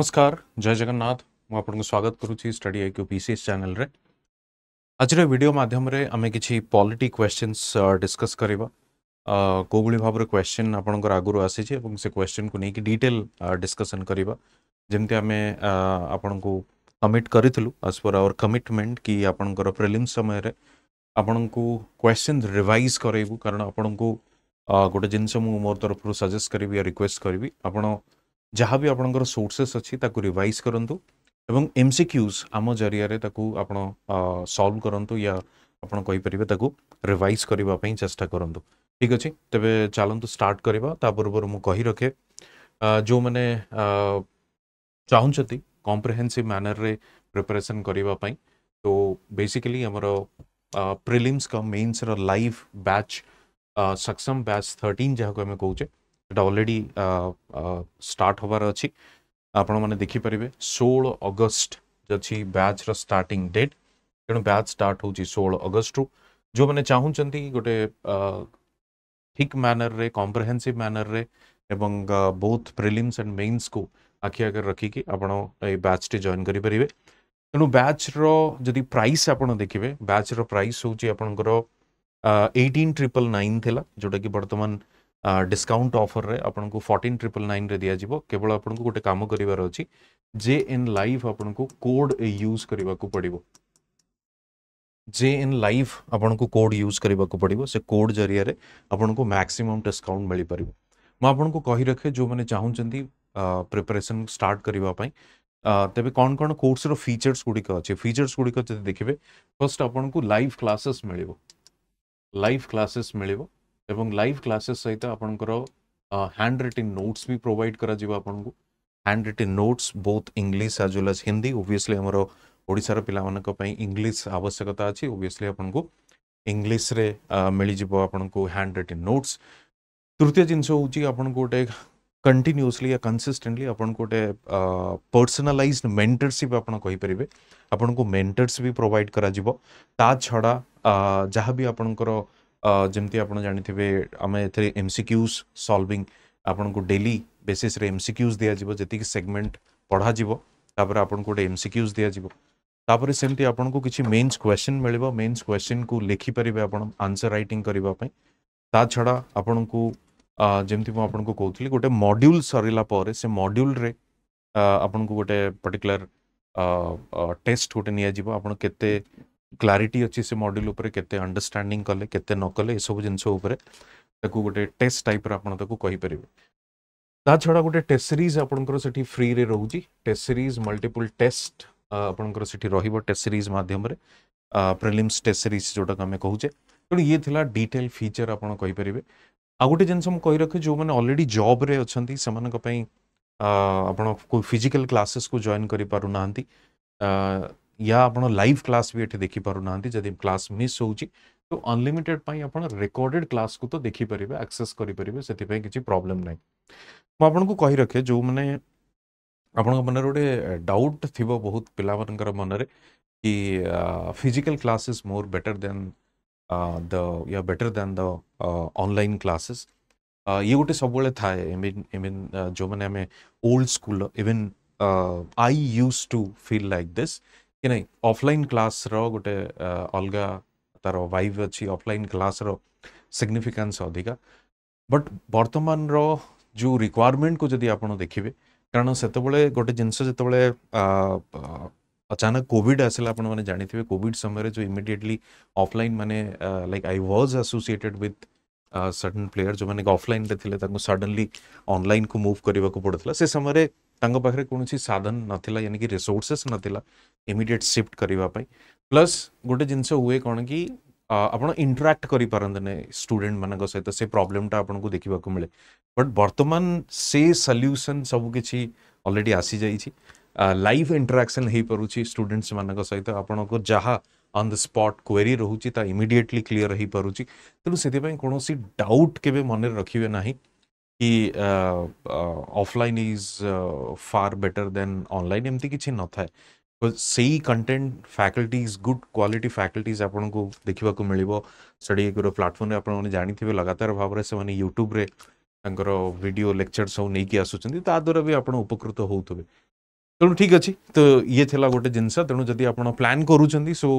नमस्कार जय जगन्नाथ मुझे स्वागत करुच्ची study I Q P C S चेल आज भिडियो मध्यम आम कि पॉलिटी क्वेश्चन डिस्कस करवा कौ भाव क्वेश्चन आप आगु आसी क्वेश्चन को लेकिन डिटेल डिस्कसन करवा जमी आम आपण को कमिट करूँ आज पर आवर कमिटमेंट कि आपंकर प्रिलिम समय आपण को क्वेश्चन रिवाइज करूँ कारण आपण को गोटे जिनस मोर तरफ सजेस्ट करी या रिक्वेस्ट करी आप जहाँ भी आपंकर सोर्सेस अच्छी रिभाइज करूँ एवं एम सिक्यूज आम जरिया सल्व करूँ या आपर रिभाइज करने चेस्टा करूँ ठीक अच्छे तेज चलत स्टार्ट करवा पूर्व मुझे रखे जो मैंने चाहती कम्प्रेहेनसीव मानर में प्रिपेरेसन करवाई तो बेसिकली आमर प्रिलिम्स का मेन्स र live batch Saksham batch thirteen जहाँ को आम कौचे ସେଇଟା ଅଲରେଡ଼ି ଷ୍ଟାର୍ଟ ହେବାର ଅଛି ଆପଣମାନେ ଦେଖିପାରିବେ ଷୋହଳ ଅଗଷ୍ଟ ଅଛି ବ୍ୟାଚ୍ର ଷ୍ଟାର୍ଟିଂ ଡେଟ୍ ତେଣୁ ବ୍ୟାଚ୍ ଷ୍ଟାର୍ଟ ହେଉଛି ଷୋହଳ ଅଗଷ୍ଟରୁ ଯେଉଁମାନେ ଚାହୁଁଛନ୍ତି ଗୋଟେ ଠିକ୍ ମ୍ୟାନର୍ରେ କମ୍ପ୍ରେହେନ୍ସିଭ୍ ମ୍ୟାନର୍ରେ ଏବଂ ବୋଥ୍ ପ୍ରିଲିମ୍ସ ଆଣ୍ଡ ମେନ୍ସକୁ ଆଖି ଆଗରେ ରଖିକି ଆପଣ ଏଇ ବ୍ୟାଚ୍ଟି ଜଏନ୍ କରିପାରିବେ ତେଣୁ ବ୍ୟାଚ୍ର ଯଦି ପ୍ରାଇସ୍ ଆପଣ ଦେଖିବେ ବ୍ୟାଚ୍ର ପ୍ରାଇସ୍ ହେଉଛି ଆପଣଙ୍କର ଏଇଟିନ୍ ଟ୍ରିପଲ୍ ନାଇନ୍ ଥିଲା ଯେଉଁଟାକି ବର୍ତ୍ତମାନ डिस्काउंट ऑफर रे आपन को 14 ट्रिपल नाइन रे दिया जिवो केवल आपन को गोटे काम करिवार अछि जे इन लाइफ आपन को कोड यूज करबा को पड़िबो जे इन लाइव आपन को कोड यूज करबा को पड़िबो से कोड जरिया रे आपन को मैक्सिमम डिस्काउंट मिलि परबो म आपन को कहि रखे जो माने चाहुं चंदी प्रिपरेशन स्टार्ट करबा पई तबे कोन कोन कोर्स रो फीचर्स गुडी को अछि फीचर्स गुडी को जते देखिबे फर्स्ट आपन को लाइव क्लासेस मिलिबो लाइव क्लासेस मिलिबो এবং লাইভ ক্লাসে সৈতা আপনকরো হ্যান্ড রাইটিং নোটস ভি প্রোভাইড করা দিব আপনক handwriting notes both English as also Hindi obviously আমরা ওড়িশার পিলা মানক পাই ইংলিশ আবশ্যকতা আছে অবিয়াসলি আপনক ইংলিশ রে মিলি দিব আপনক হ্যান্ড রাইটিং নোটস তৃতীয় জিনছো হুচি আপনক ওটে কন্টিনিউয়াসলি কনসিস্টেন্টলি আপনক ওটে পার্সোনালাইজড মেন্টরশিপ আপন কইপরিবে আপনক মেন্টরস ভি প্রোভাইড করা দিব তাছাড়া যাহা ভি আপনকৰ ଯେମିତି ଆପଣ ଜାଣିଥିବେ ଆମେ ଏଥିରେ ଏମ୍ସିକ୍ୟୁଜ୍ ସଲ୍ଭିଂ ଆପଣଙ୍କୁ ଡେଲି ବେସିସ୍ରେ ଏମ୍ସିକ୍ୟୁଜ୍ ଦିଆଯିବ ଯେତିକି ସେଗମେଣ୍ଟ ପଢ଼ାଯିବ ତାପରେ ଆପଣଙ୍କୁ ଗୋଟେ ଏମ୍ସିକ୍ୟୁଜ୍ ଦିଆଯିବ ତାପରେ ସେମିତି ଆପଣଙ୍କୁ କିଛି ମେନ୍ସ କ୍ୱେଶ୍ଚିନ୍ ମିଳିବ ମେନ୍ସ କ୍ୱେଶ୍ଚିନ୍କୁ ଲେଖିପାରିବେ ଆପଣ ଆନ୍ସର୍ ରାଇଟିଂ କରିବା ପାଇଁ ତା ଛଡ଼ା ଆପଣଙ୍କୁ ଯେମିତି ମୁଁ ଆପଣଙ୍କୁ କହୁଥିଲି ଗୋଟେ ମଡ୍ୟୁଲ୍ ସରିଲା ପରେ ସେ ମଡ୍ୟୁଲ୍ରେ ଆପଣଙ୍କୁ ଗୋଟେ ପର୍ଟିକୁଲାର টেস্ট গোটে নিয়ে যাব আপনার কেতে क्लारीटी अच्छे से मड्यूल केते कले के न सब जिनस गोटे टेस्ट टाइप रहीपर ता छड़ा गोटे टेस्ट सीरीज आपंकर फ्री रे रोचे टेस्ट सीरीज मल्टीपल टेस्ट आपंकर टेस्ट सीरीज मध्यम प्रिलिम्स टेस्ट सीरीज जोटा आम कहे तेणु ये थी डिटेल फीचर आपंपरेंगे आ गोटे जिन मुझे रखे जो मैंने अलरेडी जब्रे अच्छा से आप फिजिकाल क्लासेस को जॉइन कर पारना या आप लाइव क्लास भी ये देखिपार ना जब क्लास मिस हो तो अनलिमिटेड आप रेकर्डेड क्लास को तो देखिपर आक्सेस करेंगे से किसी प्रोब्लेम ना मुझे कही रखे जो मैंने आपण मनरे गोटे डाउट थी बहुत पिला मन में कि physical class is more better than the या better than the online classes ये गोटे सब था इन जो मैंने old school even I use to feel like this कि ना अफलाइन क्लास रोटे अलग तार वाइव अच्छी अफलाइन क्लास सिग्निफिकेंस अधिका बट बर्तमान जो रिक्वायरमेंट को जदि आप देखिए कारण से गोटे जिनस जो अचानक कोविड आसला आप जानते हैं कोविड समय जो इमिडियेटली अफलाइन मैंने like I was associated with sudden player जो मैंने अफलाइन थे सडनली अनल मुव करने को पड़ा से समय कौन साधन ना यानी कि रिसोर्सेस ना इमिडियट सिफ्ट करने प्लस गोटे जिनस हुए कौन कि आप इंटराक्ट कर पारे स्टूडे मान सहित से प्रोब्लेमटा आपको देखा मिले बट बर्तमान से सल्यूसन सबकि अलरेडी आसी जा लाइव इंटराक्शन हो पार्टी स्टूडेंट्स मान सहित आप अन् द स्पट क्वेरी रोचे इमिडियेटली क्लीअर हो पार तेनाली कौन डाउट के मन रखिए ना कि offline is far better than online एमती किसी न था से ही content faculties good quality faculties आप देखा मिले स्टडी एग्रो प्लाटफर्म आप जानते हैं लगातार भाव से यूट्यूब्रे भिड लेक्चर सब नहीं आसुच्च द्वारा भी आपड़ उपकृत हो तेणु ठीक अच्छे तो ये थी गोटे जिनस तेणु जदि आप प्लां कर सो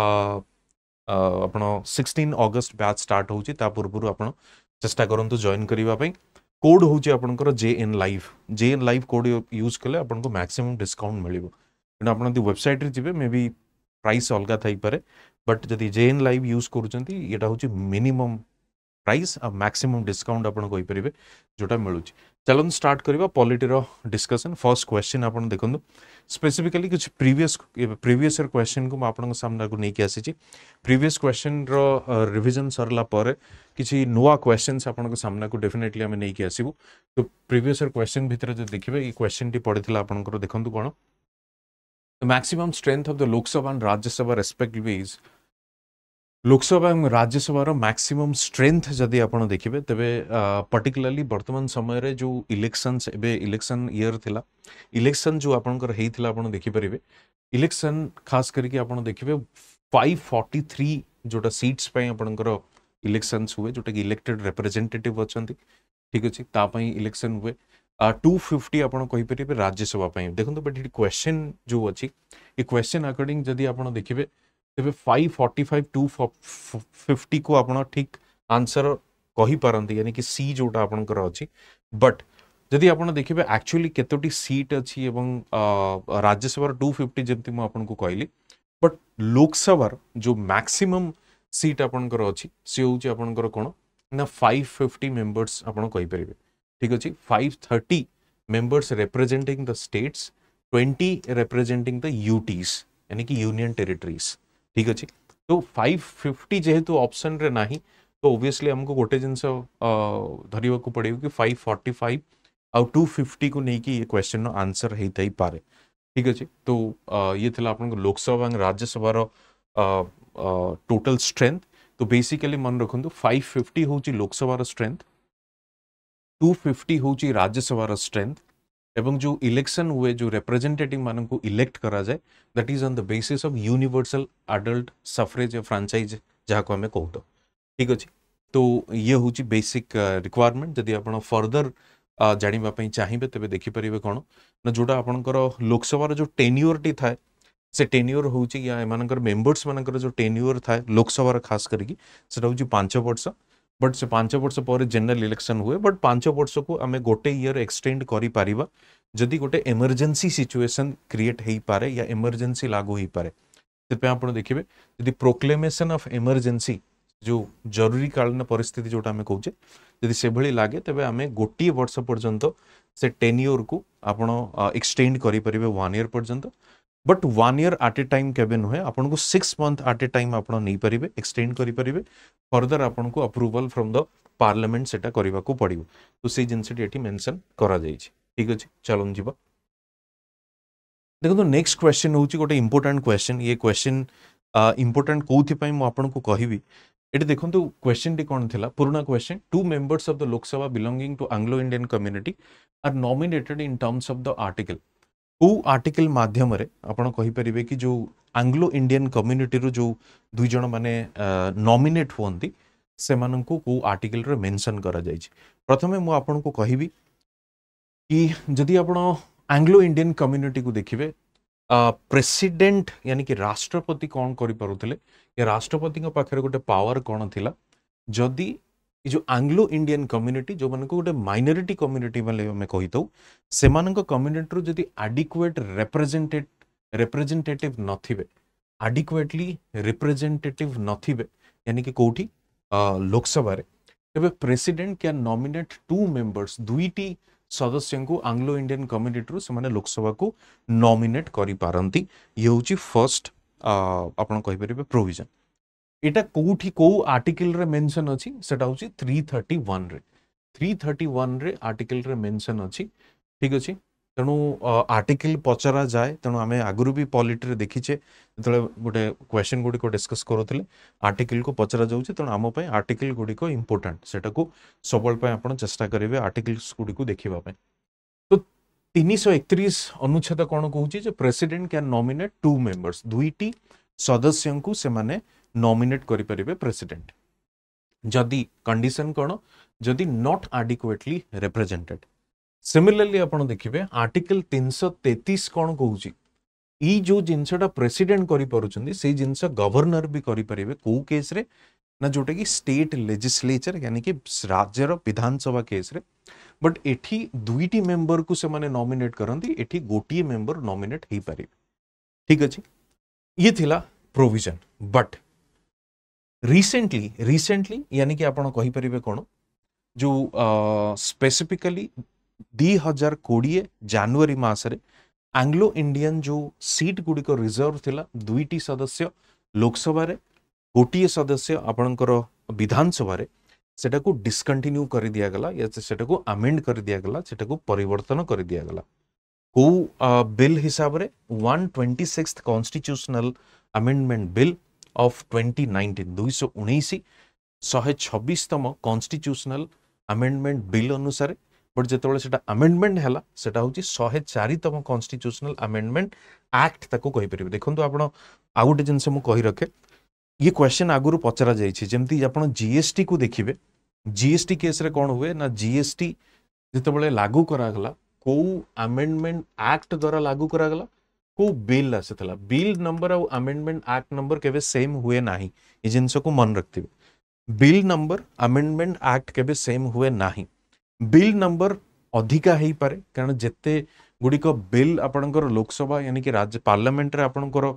आप सिक्सटीन अगस्ट बैच स्टार्ट होपूर आप चेस्टा करूँ तो जॉन करने कोड हूँ आपंकर J N life J N life code use कले आपको मैक्सीम डिस्काउंट मिले અપણો વેબસાઈટ જીબે મેબી પ્રાઈસ અલગા થાઈ પર બટ જોદી જન લાઈવ યુઝ કરું છંતી એટા હોચી મિનિમમ પ્રાઈસ અ મેક્સિમમ ડિસ્કાઉન્ટ આપણ કોઈ પરિબે જોટા મિલુ છી ચલન સ્ટાર્ટ કરીબા પોલિટીરો ડિસ્કશન ફર્સ્ટ ક્વેશ્ચન આપણ દેખન specifically કીછ previous previous year question કો મે આપણ કો સામના કો નઈ કે આસીચી પ્રીવિયસ ક્વેશ્ચન રો રિવિઝન સરલા પર કીછ નોવા ક્વેશ્ચન આપણ કો સામના કો ડીફિનેટલી અમે નઈ કે આસીબુ તો પ્રીવિયસ યર ક્વેશ્ચન ભીતરા જો દેખીબે ઈ ક્વેશ્ચન ટી પડી થલા આપણ કો દેખન કો કો The maximum strength of the Lok Sabha and Rajya Sabha respectively is লোক সভা এবং রাজ্যসভার ম্যাক্সিমম স্ট্রেংথ যদি আপনার দেখবে তবে পার্টিকুলারলি বর্তমান সময়ের যে ইলেকশনস এবে ইলেকশন ইয়র লা ইলেকশন যে আপনার হয়েছিল আপনার দেখিপারে ইলেকশন খাস করি আপনার দেখবে ফাইভ ফর্টি থ্রি যেটা সিটস আপনার ইলেকশনস হুয়ে যেটা কি ইলেক্টেড রিপ্রেজেন্টেটিভ অনেক ঠিক আছে তাপাই ইলেকশন হুয়ে ଟୁ ଫିଫ୍ଟି ଆପଣ କହିପାରିବେ ରାଜ୍ୟସଭା ପାଇଁ ଦେଖନ୍ତୁ ବଟ୍ ଏଠି କ୍ୱେଶ୍ଚନ୍ ଯେଉଁ ଅଛି ଏ କ୍ୱେଶ୍ଚନ୍ ଆକର୍ଡିଂ ଯଦି ଆପଣ ଦେଖିବେ ତେବେ ଫାଇଭ୍ ଫର୍ଟି ଫାଇଭ୍ ଟୁ ଫିଫ୍ଟିକୁ ଆପଣ ଠିକ୍ ଆନ୍ସର କହିପାରନ୍ତି ୟାନିକି ସି ଯେଉଁଟା ଆପଣଙ୍କର ଅଛି ବଟ୍ ଯଦି ଆପଣ ଦେଖିବେ ଆକ୍ଚୁଆଲି କେତୋଟି ସିଟ୍ ଅଛି ଏବଂ ରାଜ୍ୟସଭାର ଟୁ ଫିଫ୍ଟି ଯେମିତି ମୁଁ ଆପଣଙ୍କୁ କହିଲି ବଟ୍ ଲୋକସଭାର ଯେଉଁ ମ୍ୟାକ୍ସିମମ୍ ସିଟ୍ ଆପଣଙ୍କର ଅଛି ସେ ହେଉଛି ଆପଣଙ୍କର କ'ଣ ନା ଫାଇଭ୍ ଫିଫ୍ଟି ମେମ୍ବର୍ସ ଆପଣ କହିପାରିବେ ठीक अच्छे five thirty members representing the states twenty representing the UTs यानी कि यूनियन टेरीटरीज ठीक अच्छे तो फाइव फिफ्टी जेहेतु रे ना तो ओब्विस्ली आमको गोटे जिनस धरने को पड़े कि फाइव फर्टी फाइव आ टू फिफ्टी को लेकिन ये क्वेश्चन तो, आंसर तो तो हो ही ठीक अच्छे तो ये आप लोकसभा राज्यसभा टोटाल स्ट्रेंथ तो बेसिकली मन रखुद फाइव फिफ्टी हूँ लोकसभा स्ट्रेन्थ टू फिफ्टी हूँ राज्यसभा स्ट्रेंथ एवं जो इलेक्शन हुए जो रिप्रेजेंटेटिव मानक इलेक्ट करा जाए that is on the basis of universal adult suffrage franchise जहाँ को आम कौ ठीक अच्छे तो ये हूँ बेसिक रिक्वायरमेंट जदि आप फर्दर uh, जानवापी चाहिए तेज देखिपर कौन ना जोटा आप लोकसभा जो टेन्यूर टी थाए से टेन्यूर हूँ या मेम्बर्स मानक जो टेन्यूर था लोकसभा खास करके पांच वर्ष बट से पांच वर्ष पर जेनेल इलेक्शन हुए बट पांच वर्ष को आम गोटे इयर एक्सटेड कर करदी गोटे एमरजेन्सी सिचुएसन क्रिएट हो पाए या एमरजेन्सी लागू हो पाए से आप देखिए जी प्रोक्लेमेसन अफ एमरजेन्सी जो जरूरी कालीन परिस्थिति जो कहे जी से लगे तेज आम गोटे वर्ष पर्यटन से टेन इयर को आप एक्सटेड करें वन इयर पर्यटन but one year at a time केवे नुहे आपको six month at a time आप नहीं पारे एक्सटेड करेंगे फर्दर आपको अप्रुवाल फ्रम द पार्लमेंट से पड़ो तो से जिनटी मेनसन कर ठीक अच्छे चलो जी देखो नेक्स्ट क्वेश्चन हूँ गोटे इम्पोर्टां क्वेश्चन ये क्वेश्चन इम्पोर्टां कौन मुझको कह ये देखो क्वेश्चन टी कौन थी पुराण question two members of the Lok Sabha belonging to Anglo Indian community are nominated in terms of the article କେଉଁ ଆର୍ଟିକଲ ମାଧ୍ୟମରେ ଆପଣ କହିପାରିବେ କି ଯେଉଁ ଆଙ୍ଗ୍ଲୋ ଇଣ୍ଡିଆନ୍ କମ୍ୟୁନିଟିରୁ ଯେଉଁ ଦୁଇ ଜଣ ମାନେ ନମିନେଟ୍ ହୁଅନ୍ତି ସେମାନଙ୍କୁ କେଉଁ ଆର୍ଟିକଲରେ ମେନସନ୍ କରାଯାଇଛି ପ୍ରଥମେ ମୁଁ ଆପଣଙ୍କୁ କହିବି କି ଯଦି ଆପଣ ଆଙ୍ଗ୍ଲୋ ଇଣ୍ଡିଆନ୍ କମ୍ୟୁନିଟିକୁ ଦେଖିବେ ପ୍ରେସିଡେଣ୍ଟ ୟାନିକି ରାଷ୍ଟ୍ରପତି କ'ଣ କରିପାରୁଥିଲେ ଏ ରାଷ୍ଟ୍ରପତିଙ୍କ ପାଖରେ ଗୋଟେ ପାୱାର କ'ଣ ଥିଲା ଯଦି जो आंग्लो इंडियन कम्युनिटी जो मैं गोटे माइनोरीट कम्युनिटी बोले कही कही तो, से कम्युनिटी जो आडिकुएट रेप्रेजेटेट रेप्रेजेटेटिव नथिबे आडिकुएटली रिप्रेजेटेटिव नथिबे यानी कि कौटी लोकसभा तेज प्रेसिडेंट क्या नॉमिनेट टू मेंबर्स दुईटी सदस्य को आंग्लो इंडियन कम्युनिटी से लोकसभा को नॉमिनेट कर पारती ये हूँ फर्स्ट आपण कहींपर प्रोविजन एटा कोठी को आर्टिकल रे मेंशन अछि सेटा होची 331 रे 331 रे आर्टिकल रे मेंशन अछि ठीक अछि तनो आर्टिकल पचरा जाय तनो आमे आगुरु भी पॉलिट रे देखिचे तले गुटे क्वेश्चन गुडी को डिस्कस करथले आर्टिकल को पचरा जाउचे तनो आमो पई आर्टिकल गुडी को इंपोर्टेंट सेटा को सबल पई आपण चेष्टा करबे आर्टिकल्स गुडी को देखिबा पई तो 331 अनुच्छेद कोन कहउची जे president can nominate two members दुईटी सदस्य को से माने नमिनेट करेंगे प्रेसीडेट जदि कंडीशन कौन जदि नट आडिकुएटली रिप्रेजेटेड सिमिलरली आप देखिए आर्टिकल तीन सौ तेतीस कौन कौन यो जिनसा प्रेसीडेट कर जिनस गवर्नर भी करें कौ केस ना जोटा कि स्टेट लेजिस्लेचर यानी कि राज्य विधानसभा केस रे बट एटी दुईटी मेम्बर को से माने नॉमिनेट करती एठी गोटे मेंबर नॉमिनेट हो पारे ठीक अच्छे ये थिला प्रोविजन बट ରିସେଣ୍ଟଲି ରିସେଣ୍ଟଲି ୟାନିକି ଆପଣ କହିପାରିବେ କ'ଣ ଯେଉଁ ସ୍ପେସିଫିକାଲି ଦୁଇ ହଜାର କୋଡ଼ିଏ ଜାନୁଆରୀ ମାସରେ ଆଙ୍ଗ୍ଲୋ ଇଣ୍ଡିଆନ୍ ଯେଉଁ ସିଟ୍ ଗୁଡ଼ିକ ରିଜର୍ଭ ଥିଲା ଦୁଇଟି ସଦସ୍ୟ ଲୋକସଭାରେ ଗୋଟିଏ ସଦସ୍ୟ ଆପଣଙ୍କର ବିଧାନସଭାରେ ସେଟାକୁ ଡିସକଣ୍ଟିନ୍ୟୁ କରିଦିଆଗଲା ସେଟାକୁ ଆମେଣ୍ଡ କରିଦିଆଗଲା ସେଟାକୁ ପରିବର୍ତ୍ତନ କରିଦିଆଗଲା କେଉଁ ବିଲ୍ ହିସାବରେ one twenty six constitutional amendment bill of twenty nineteen দুইশো ଉଣେଇଶ ଶହେ ଛବିଶତମ କନଷ୍ଟିଚ୍ୟୁସନାଲ ଆମେଣ୍ଡମେଣ୍ଟ ବିଲ୍ ଅନୁସାରେ ବଟ୍ ଯେତେବେଳେ ସେଟା ଆମେଣ୍ଡମେଣ୍ଟ ହେଲା ସେଟା ହେଉଛି ଶହେ ଚାରିତମ କନଷ୍ଟିଚ୍ୟୁସନାଲ ଆମେଣ୍ଡମେଣ୍ଟ ଆକ୍ଟ ତାକୁ କହିପାରିବେ ଦେଖନ୍ତୁ ଆପଣ ଆଉ ଗୋଟେ ଜିନିଷ ମୁଁ କହି ରଖେ ଇଏ କ୍ୱେଶ୍ଚନ୍ ଆଗରୁ ପଚରାଯାଇଛି ଯେମିତି ଆପଣ ଜିଏସ୍ଟିକୁ ଦେଖିବେ ଜିଏସ୍ଟି କେସ୍ରେ କ'ଣ ହୁଏ ନା ଜିଏସ୍ଟି ଯେତେବେଳେ ଲାଗୁ କରାଗଲା କେଉଁ ଆମେଣ୍ଡମେଣ୍ଟ ଆକ୍ଟ ଦ୍ୱାରା ଲାଗୁ କରାଗଲା को बिल आसाला bill number amendment act number के सेम हुए ना ये जिनस को मन रखे बिल नंबर आमेडमेंट आक्ट के सेम हुए ना बिल नंबर अधिका हो पाए कारण जिते गुड़िक बिल आपणकर लोकसभा यानी कि राज्य पार्लमेंट आपणकर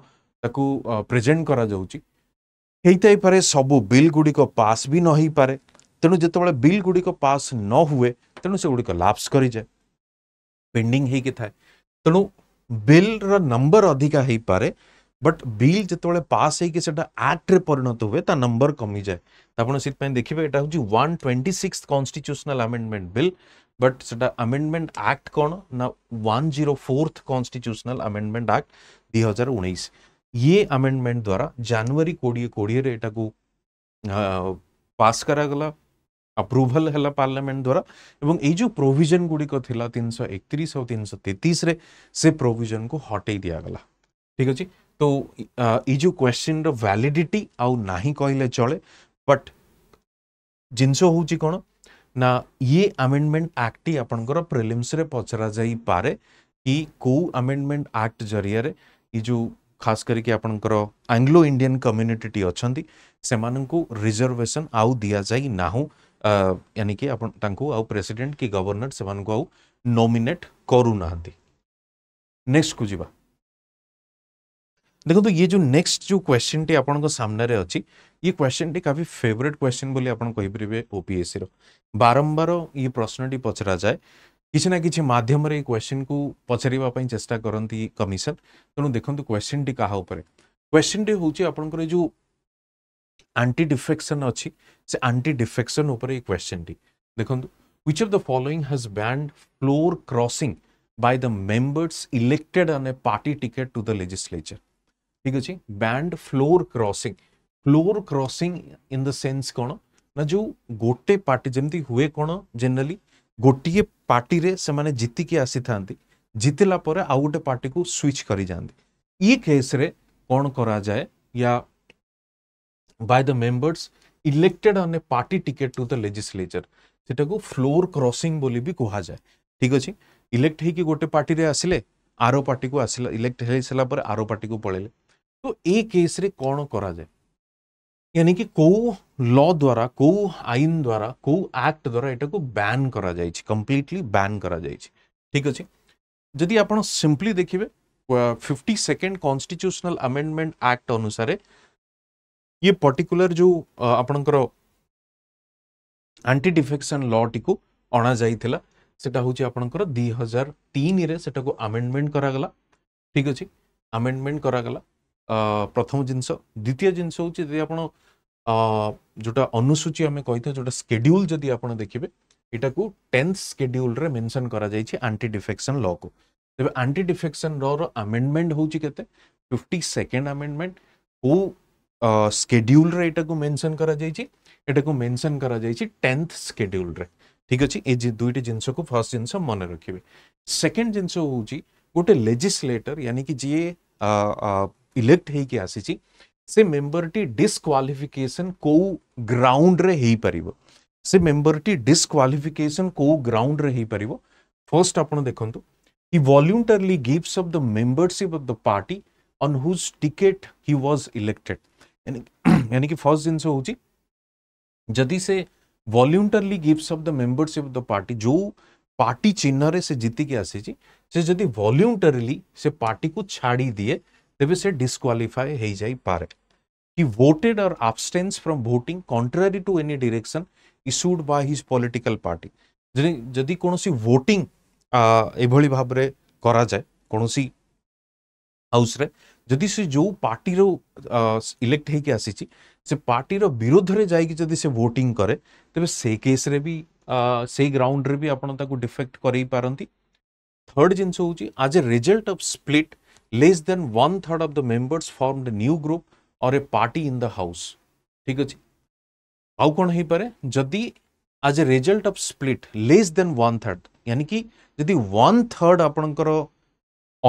प्रेजेट कर सब बिल गुड़िक पास भी नई पाए तेणु जो बिल गुड़िक पास न हुए तेणु से गुड़िक लाप्स कर जाए पेंडिंग होके थाए तेणु बिल र नंबर अधिका हो पाए बट बिल जो पास होता होक्ट्रे परिणत हुए नंबर कमी जाए तो आप देखिए यहाँ हूँ one twenty six constitutional amendment bill but से आमेडमेंट आक्ट कौन ना one zero fourth constitutional amendment act दुई हजार उन्नीस ये आमेडमेंट द्वारा जानवर कोड़े कोड़े यू पास करागला अप्रूभल है पार्लियामेंट द्वारा एवं ये जो प्रोजन गुड़िकला तीन सौ एकतीस और तीन सौ तेतीस से प्रोजन को हटे दिगला ठीक अच्छे तो यो क्वेश्चन रैलीडिटी आ कहले चले बट जिनस हूँ कौन ना ये आमेडमेंट आक्ट आपर प्रिलिम्स पचरा जा पारे कि कौ आमेडमेंट आक्ट जरिया ये जो खास करके आपंकर आंग्लो इंडियन कम्युनिटी अच्छा से मानक रिजर्वेशन आउ दि जाए ना यानी कि आप प्रेसिडेंट कि गवर्नर से नमिनेट करूना नेक्स्ट को जीवा देखो तो ये जो नेक्स्ट जो क्वेश्चन टी आपन सामने अच्छी ये क्वेश्चन टी काफी फेवरेट क्वेश्चन बोली आपन ओपीएससी बारंबार ये प्रश्न टी पचरा जाए किसी ना किसी मध्यम ये क्वेश्चन को पचार चेस्टा करती कमिशन तेणु देखते क्वेश्चन टी क्या क्वेश्चन टी हूँ आपंकर जो आंटी डिफेक्शन अच्छी से आंटी डिफेक्शन क्वेश्चन टी देख which of the following has been floor crossing by the members elected a party ticket to the legislature ठीक अच्छे been floor crossing floor crossing in the sense कौन ना जो गोटे पार्टी जमी हुए कौन जेनराली गोटे पार्टी से मैंने जीतिक आसी था जीतला आउ गोटे पार्टी को स्विच कर जाती ये केस्रे कौन कराए या by the members elected on a party ticket to the legislature सेटा फ्लोर क्रॉसिंग बोली भी कहा जाए ठीक अच्छे इलेक्ट हो गोटे पार्टी आसिले आर पार्टी को आसला इलेक्ट हो सर आर पार्टी को पड़े तो ये केस रे कौन करा जाए यानी कि कौ द्वारा कौ आईन द्वारा कौ आक्ट द्वारा यू बैन करा जाए कंप्लीटली बैन करा जाए ठीक अच्छे जदि आप सिंपली देखिए fifty second constitutional amendment act अनुसार ये पर्टिकुलर जो आपणकर आंटी डिफेक्शन लटी को अणा जाइला सेटा आपणकर दुई हजार तीन सेटा को आमेडमेंट करागला ठीक अच्छे आमेडमेंट करागला प्रथम जिनस द्वितीय जिनस हूँ आप जोटा अनुसूची आम कही जो स्केड्यूल जदि आप देखिए यहाँ को टेन्थ स्केड्यूल मेनसन कर आंटी डिफेक्शन ल को तेज आंटी डिफेक्शन लमेडमेंट हूँ केफ्टी सेकेंड आमेडमेंट को स्केड्यूल यू मेनसन कर मेनसन कर टेन्थ स्केड्यूल ठीक अच्छे ये दुईट जिनस को फर्स्ट जिनस मन रखिए सेकेंड जिनस हूँ गोटे लेजिस्लेटर यानी कि जी इलेक्ट हो आसी से मेम्बर टी डिस्कालिफिकेसन कौ ग्राउंड से मेम्बर टी डिस्कालिफिकेसन कौ ग्राउंड फर्स्ट आपड़ देखते he voluntarily gives up the membership of the party on whose ticket he was elected यानी कि फर्स्ट जिनस हो जदि से voluntarily gives up the membership of the party जो पार्टी चिन्ह से जीतिक आसी से जदि वॉल्यूंटरली से पार्टी को छाड़ी दिए तेज से डिस्कालीफाए हो जापे कि voted or abstains from vote contrary to any direction issued by his political party जदि कौन वोटिंग यह भाव में कराए कौन हाउस जदि से जो पार्टी इलेक्ट हो आसी से पार्टी विरोध में जाकि भोटिंग कै तेज से केस ग्राउंड रे भी आपको डिफेक्ट करती थर्ड जिनस हूँ as a result of split less than one third of the members formed new group or a party in the house ठीक अच्छे आउ कौन हो पाए जदि as a result of split less than one third यानी कि जदि वन थर्ड आपणकर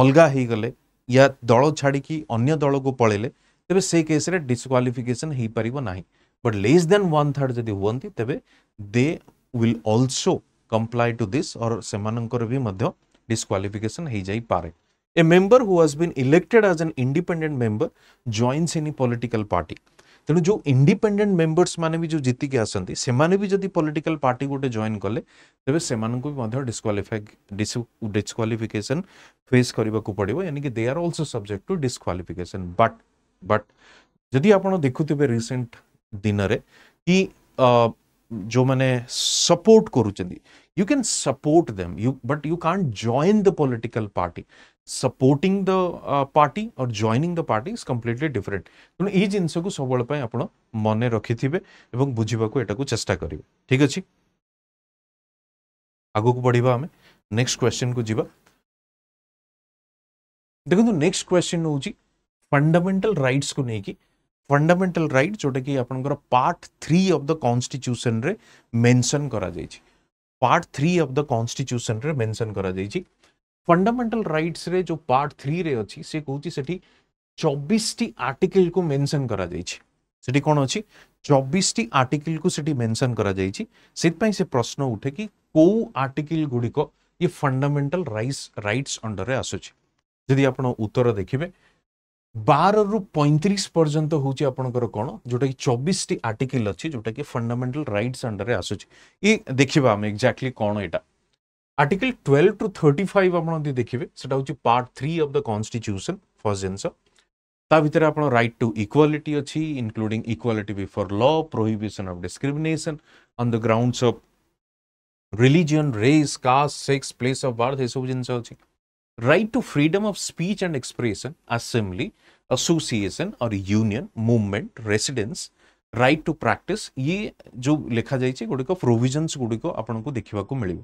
अलग हो गले या दल छाड़ी अगर दल को पलैले तेज से केस्रे डिस्कालीफिकेसन हो पार ना but less than one third जब हमें तेज they will also comply to this और से डिस्कालीफिकेसन हो जापे a member who has been elected as an independent member joins any political party ତେଣୁ ଯେଉଁ ଇଣ୍ଡିପେଣ୍ଡେଣ୍ଟ ମେମ୍ବର୍ସମାନେ ବି ଯେଉଁ ଜିତିକି ଆସନ୍ତି ସେମାନେ ବି ଯଦି ପଲିଟିକାଲ ପାର୍ଟି ଗୋଟେ ଜଏନ୍ କଲେ ତେବେ ସେମାନଙ୍କୁ ବି ମଧ୍ୟ ଡିସ୍କ୍ୱାଲିଫାଇ ଡିସ୍କ୍ୱାଲିଫିକେସନ୍ ଫେସ୍ କରିବାକୁ ପଡ଼ିବ ଏଣିକି they are also subject to disqualification but but ଯଦି ଆପଣ ଦେଖୁଥିବେ ରିସେଣ୍ଟ ଦିନରେ କି ଯେଉଁମାନେ ସପୋର୍ଟ କରୁଛନ୍ତି you can support them you but you can't join the political party supporting the uh, party or joining the party is completely different ତେଣୁ ଏଇ ଜିନିଷକୁ ସବୁବେଳେ ପାଇଁ ଆପଣ ମନେ ରଖିଥିବେ ଏବଂ ବୁଝିବାକୁ ଏଟାକୁ ଚେଷ୍ଟା କରିବେ ଠିକ ଅଛି ଆଗକୁ ବଢ଼ିବା ଆମେ ନେକ୍ସଟ କ୍ୱେଶ୍ଚନକୁ ଯିବା ଦେଖନ୍ତୁ ନେକ୍ସଟ କ୍ୱେଶ୍ଚନ ହେଉଛି ଫଣ୍ଡାମେଣ୍ଟାଲ ରାଇଟ୍ସକୁ ନେଇକି ଫଣ୍ଡାମେଣ୍ଟାଲ ରାଇଟ୍ ଯେଉଁଟାକି ଆପଣଙ୍କର ପାର୍ଟ ଥ୍ରୀ ଅଫ୍ ଦ କନଷ୍ଟିଚ୍ୟୁସନରେ ମେନସନ୍ କରାଯାଇଛି part three of the constitution mention कर फंडामेटाल रईटस जो पार्ट थ्री अच्छी से कहते से चबिशी आर्टिकल को मेनसन कर चबिशी आर्टिकल को मेनसन कर प्रश्न उठे कि कौ आर्टिकल गुड़िक ये फंडामेंटल रईट्स अंडर आसुच्छे जदि आप उत्तर देखिए ବାରରୁ ପଇଁତିରିଶ ପର୍ଯ୍ୟନ୍ତ ହେଉଛି ଆପଣଙ୍କର କ'ଣ ଯେଉଁଟାକି ଚବିଶଟି ଆର୍ଟିକିଲ୍ ଅଛି ଯେଉଁଟାକି ଫଣ୍ଡାମେଣ୍ଟାଲ ରାଇଟ୍ସ ଅଣ୍ଡରରେ ଆସୁଛି ଇ ଦେଖିବା ଆମେ ଏକ୍ଜାକ୍ଟଲି କ'ଣ ଏଇଟା article twelve to thirty five ଆପଣ ଯଦି ଦେଖିବେ ସେଟା ହେଉଛି part three of the constitution first ଜିନିଷ ତା ଭିତରେ ଆପଣ ରାଇଟ୍ ଟୁ ଇକ୍ୱାଲିଟି ଅଛି including equality before law prohibition of discrimination on the grounds of religion race caste sex place of birth ଏସବୁ ଜିନିଷ ଅଛି right to freedom of speech and expression, assembly, association और union, movement, residence, right to practice ये जो लिखा जाइए गुड़िक provisions गुड़िक आपको देखा मिल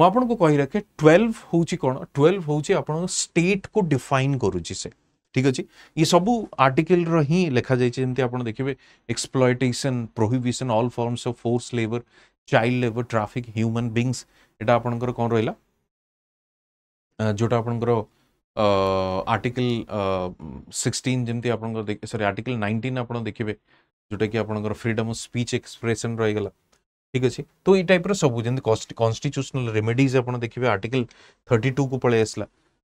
मुझे कही रखे ट्वेल्व हूँ कौन ट्वेल्व हूँ आप स्टेट को डिफाइन कर ठीक अच्छे ये सब आर्टिकल हिं लिखा जाती आप देखिए exploitation prohibition all forms of force labour child labour traffic human beings यहाँ आपंकर कौन रहा जो आप आर्टिकल सिक्सटीन जमी आप सरी आर्टिकल नाइनटीन आप देखिए जोटा कि आप फ्रीडम अफ स्पीच एक्सप्रेसन रही ठीक अच्छे तो ये टाइप रुब कन्स्टिट्यूशनल रेमेडिज आप देखिए आर्टिकल थर्टी टू को आसला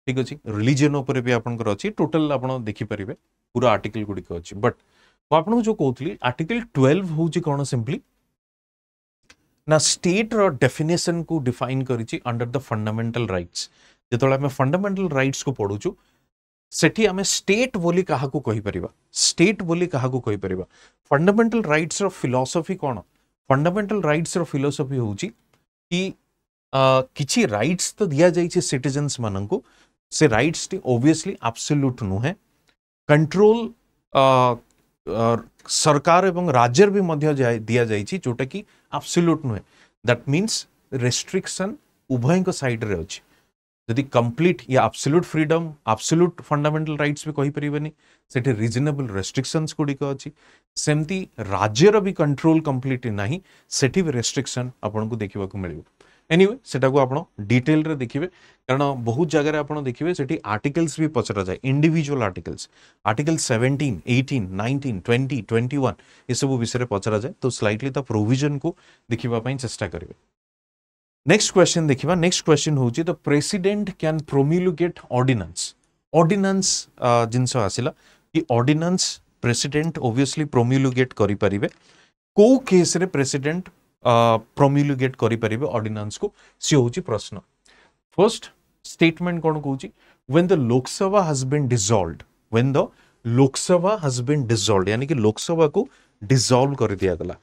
ठीक अच्छे रिलीजन भी आपर अच्छी टोटाल आप देखिपारे पूरा आर्टिकल गुड़िक अच्छी बट तो आपन को जो कहती आर्टिकल ट्वेल्व हूँ कौन सिंपली ना स्टेट रेफिनेसन को डिफाइन कर फंडामेटाल रईट्स जो आम फंडामेटाल रईट्स को पढ़ु से आम स्टेट बोली क्या कहीपर स्टेट बोली क्या कहीपर फंडामेटाल रईट्स रिलोसफी कौन फंडामेटाल रईट्स रिलोसफी हूँ कि किसी रईट्स तो दि जाए सिटेजेन्स मानक से रईट्स टी ओसली आबसल्यूट नुहे कंट्रोल सरकार एवं राज्यर भी दि जाए जोटा कि आबसल्यूट नुहे दैट मीनस रेस्ट्रिक्शन उभय सैड्रे अच्छी ଯଦି କମ୍ପ୍ଲିଟ୍ ୟା absolute freedom absolute fundamental rights ବି କହିପାରିବେନି ସେଠି ରିଜନେବଲ୍ ରେଷ୍ଟ୍ରିକ୍ସନ୍ସ ଗୁଡ଼ିକ ଅଛି ସେମିତି ରାଜ୍ୟର ବି କଣ୍ଟ୍ରୋଲ୍ କମ୍ପ୍ଲିଟ୍ ନାହିଁ ସେଠି ବି ରେଷ୍ଟ୍ରିକ୍ସନ୍ ଆପଣଙ୍କୁ ଦେଖିବାକୁ ମିଳିବ ଏନିୱେ ସେଟାକୁ ଆପଣ ଡିଟେଲରେ ଦେଖିବେ କାରଣ ବହୁତ ଜାଗାରେ ଆପଣ ଦେଖିବେ ସେଠି ଆର୍ଟିକଲ୍ସ ବି ପଚରାଯାଏ individual articles article seventeen eighteen nineteen twenty twenty one ଏସବୁ ବିଷୟରେ ପଚରାଯାଏ ତ ସ୍ଲାଇଟଲି ତା ପ୍ରୋଭିଜନକୁ ଦେଖିବା ପାଇଁ ଚେଷ୍ଟା କରିବେ नेक्स्ट क्वेश्चन देखा नेक्स्ट क्वेश्चन हूँ द प्रेसीडेट क्या प्रोमिलुगेट अर्डिनान्स अर्डिनान्स जिनस आसला कि अर्डिनान्स प्रेसीडेट ओबियसली प्रोमिलुगेट करें कौ केस प्रेसीडेट प्रोमिलुगेट प्रोम्युलुगेट करें अर्डिनान्स को सी हूँ प्रश्न फर्स्ट स्टेटमेंट कौन कौन when the Lok Sabha has been dissolved when the Lok Sabha has been dissolved यानी कि लोकसभा को डिजल्व कर दिगला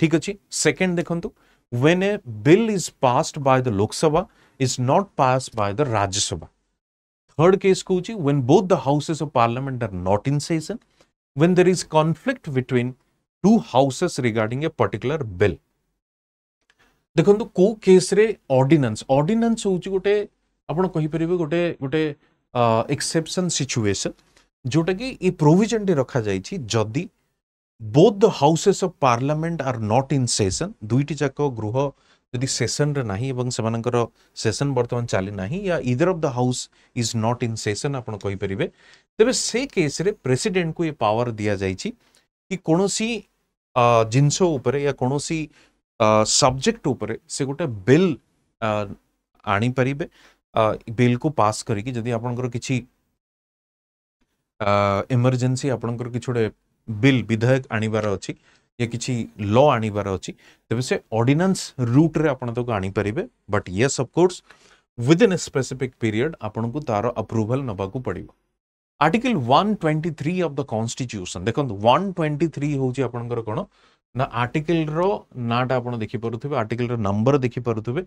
ठीक अच्छे सेकेंड देखता when a bill is passed by the Lok Sabha, is not passed by the Rajya Sabha. Third case, Kuchi, when both the houses of parliament are not in session, when there is conflict between two houses regarding a particular bill. ଦେଖନ୍ତୁ କୋଉ କେସ୍ରେ ordinance ordinance ହେଉଛି ଗୋଟେ ଆପଣ କହିପାରିବେ ଗୋଟେ ଗୋଟେ ଏକ୍ସେପସନ୍ situation ଯେଉଁଟାକି ଏ ପ୍ରୋଭିଜନ୍ଟି ରଖାଯାଇଛି ଯଦି both the houses of parliament are not in session दुईटी जाक गृह यदि सेशन रे नाही एवं सेमानकर सेशन वर्तमान चली नाही या either of the house is not in session आपण कहि परिबे तबे से केस रे प्रेसिडेंट को ये पावर दिया जाय छी कि कोनोसी जिंसो ऊपर या कोनोसी सब्जेक्ट ऊपर से गोटे बिल आनी परिबे बिल को पास करिकि यदि आपणकर किछि इमर्जेंसी आपणकर किछोडे बिल ବିଧେୟକ ଆଣିବାର अच्छी या किसी ल आनबार अच्छी तेज से अर्डनान्स रूट्रे आपको आनीपर बट ये of course within a specific period आपन को तार अप्रुवाल नाक पड़ो article one twenty three of the constitution देखो वन ट्वेंटी थ्री हूँ आप कौन ना आर्टिकल नाटा आप देखिपे आर्टिकल नंबर देखिपे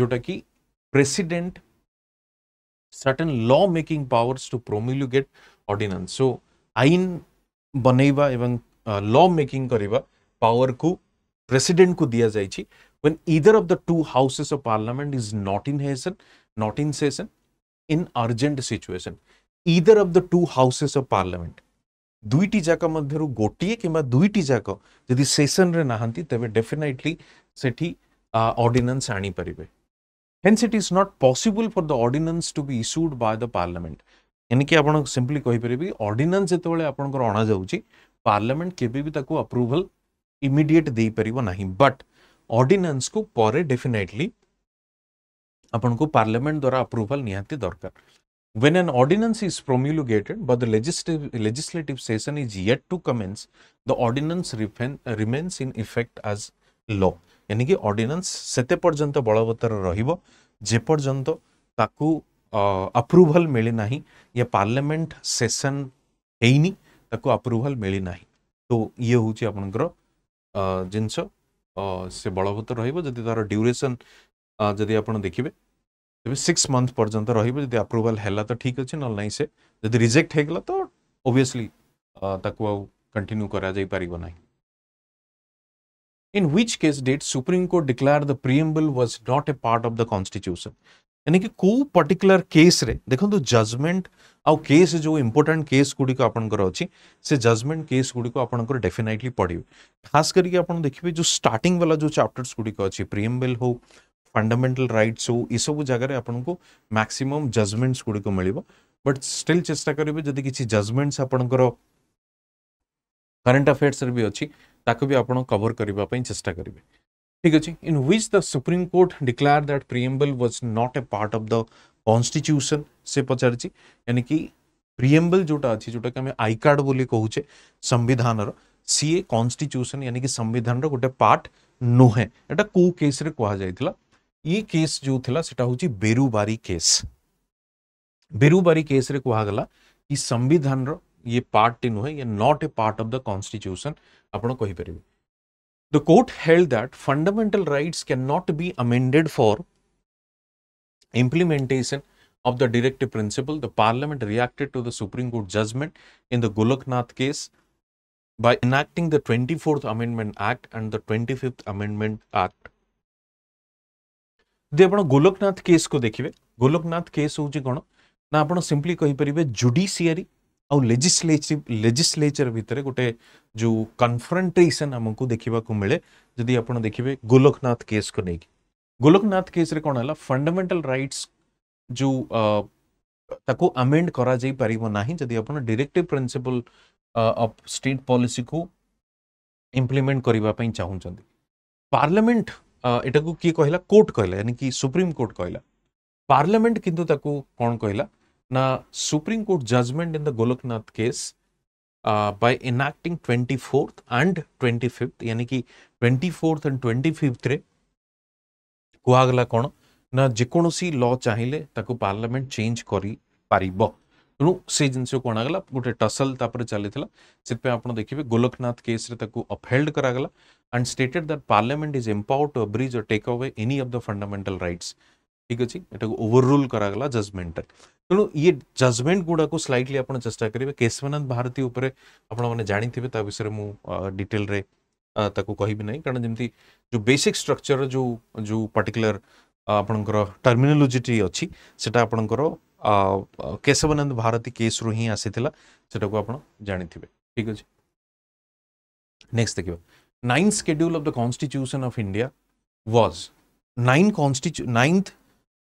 जोटा कि president certain law making powers to promulgate ordinance so आईन बनवा एवं लॉ मेकिंग करवा पावर को प्रेसिडेंट को दिया जाए when either of the two houses of parliament is not in session not in session in urgent situation either of the two houses of parliament दुईट जाक मध्य गोटे कि दुईटी जाक जी सेसन रे नहांती तबे डेफिनेटली सेठी ऑर्डिनेंस आनी परिबे hence it is not possible for the ordinance to be issued by the parliament यानी आप सीम्पली कहीपर अर्डनान्स जो आप अणा पार्लमेंट के अप्रुवाल इमिडियेट दे पार ना बट अर्डनान्स को पर डेफिनेटली आपको पार्लमेंट द्वारा अप्रुवाल निहाती दरकार when an ordinance is promulgated but legislative session is yet to commence the ordinance remains in effect as law यानी कि अर्डनान्स से पर्यटन बलवत्तर रेपर्यंत ಅಪ್ರೂವಲ್ ಮಿಳಿ ನಾ ಯಾ ಪಾರ್ಲಿಮೆಂಟ್ ಸೆಸನ್ ହେଇନି ତାକୁ ଆପ୍ରୁଭାଲ୍ ମିଳିନାହିଁ ତ ଇଏ ହେଉଛି ଆପଣଙ୍କର ଜିନିଷ ସେ ବଳବତ୍ତ ରହିବ ଯଦି ତା'ର ଡ୍ୟୁରେସନ୍ ଯଦି ଆପଣ ଦେଖିବେ ତେବେ ସିକ୍ସ ମନ୍ଥ ପର୍ଯ୍ୟନ୍ତ ରହିବ ଯଦି ଆପ୍ରୁଭାଲ୍ ହେଲା ତ ଠିକ୍ ଅଛି ନହେଲେ ନାହିଁ ସେ ଯଦି ରିଜେକ୍ଟ ହେଇଗଲା ତ ଓଭିୟସ୍ଲି ତାକୁ ଆଉ କଣ୍ଟିନ୍ୟୁ କରାଯାଇପାରିବ ନାହିଁ in which case did Supreme Court declare the preamble was not a part of the constitution. यानी कि को पर्टिकुलर केस रे देखो जजमेंट तो आउ केस जो इम्पोर्टाट केस गुड़िक आपंकर अच्छी से जजमेंट केस गुड़िक आपंकर डेफिनेटली पढ़े खास करके आप देखिए जो स्टार्टिंग वाला जो चैप्टर्स गुड़िक अच्छे प्रियमेल हो फंडामेटाल रईट्स हो यू जगार आपको मैक्सीम जजमेंट्स गुड़िक मिल बट स्टिल चेस्टा करेंगे जदि किसी जजमेंट्स आपंकर करेन्ट अफेयर्स भी अच्छी ताक भी आप कवर करने चेस्टा करेंगे ठीक अच्छे in which the supreme court declare that preamble was not a part of the Constitution से पचार यानी कि प्रिएम्बल जोटा अच्छी जोटा कि आम आई कार्ड बोली कहचे संविधान सीए कन्स्टिट्यूशन यानी कि संविधान गोटे पार्ट नुहे एटा को केस रे कहला ये केस जो थिला सेटा हूँ बेरुबारी केस बेरुबारी केस रे कहगला कि संविधान ये पार्ट टी नुहे ये not a part of the constitution आपण कहिपारे The court held that fundamental rights cannot be amended for implementation of the directive principle. The parliament reacted to the Supreme Court judgment in the Golaknath case by enacting the 24th Amendment Act and the 25th Amendment Act. de apna case ko dekhibe କେସ୍କୁ case ho ji kon na apna simply kahi paribe judiciary legislative legislature भितर गोटे जो कनफ्रंटेसन आमको देखा मिले जदि आप देखिए गोलकनाथ केस को लेकिन गोलकनाथ केस रे कौन है फंडामेटाल रईट्स जो आमेंड करदी आप directive principle of state policy को इम्प्लीमेंट करने चाहते पार्लमेंट यटा को किए कहला कोर्ट कहला यानी कि सुप्रीम कोर्ट कहला पार्लमेंट किंतु कि कौन कहला Now, Supreme Court judgment in the Golaknath case uh, by enacting 24th and 25th, यानी कि 24th and 25th रे କୁହାଗଲା କ'ଣ ନା ଯେକୌଣସି ଲ ଚାହିଁଲେ ତାକୁ ପାର୍ଲାମେଣ୍ଟ ଚେଞ୍ଜ କରିପାରିବ ତେଣୁ ସେ ଜିନିଷକୁ ଅଣାଗଲା ଗୋଟେ ଟସଲ ତାପରେ ଚାଲିଥିଲା ସେଥିପାଇଁ ଆପଣ ଦେଖିବେ ଗୋଲକନାଥ କେସ୍ରେ ତାକୁ ଅପହେଲ୍ଡ କରାଗଲା and stated that parliament is empowered to abridge take away any of the fundamental rights ठीक अच्छे यहाँ ओवर रूल कराला जजमेंट तेणु ये जजमेंट गुड़ाक स्लैटली आप चेस्ट करेंगे केशवानंद भारती आपने जानते हैं विषय में डिटेल कहबी कारण जमी जो बेसिक स्ट्रक्चर जो जो पर्टिकुलर आपणकर टर्मिनोलोजी अच्छी से केशवानंद भारती केस्रु हि आसी से आप जानते हैं ठीक अच्छे नेक्स्ट देख ninth schedule of the constitution of India was nine constitution ninth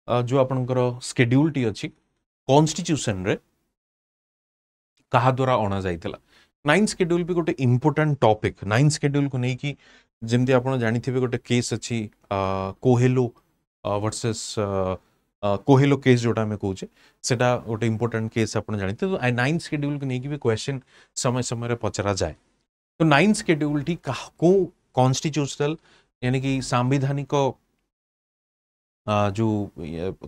जो आपणकर स्केड्यूलटी अच्छी कन्स्टिट्यूशन क्या द्वारा अणा जाता नाइन्थ स्केड्यूल भी गोटे इम्पोर्टाट टपिक नाइन्थ स्केड्यूल को लेकिन जमी आप जानते हैं गोटे केस अच्छी कोहेलो वर्सेस कोहेलो केस जोटा आम कौचे से गोटे इम्पोर्टाट केस आप जानते तो नाइन्थ स्केड्यूल को लेकिन भी क्वेश्चन समय समय पचरा जाए तो नाइन्थ स्केड्यूल टी कौ कन्स्टिट्यूशनल यानी कि सांधानिक जो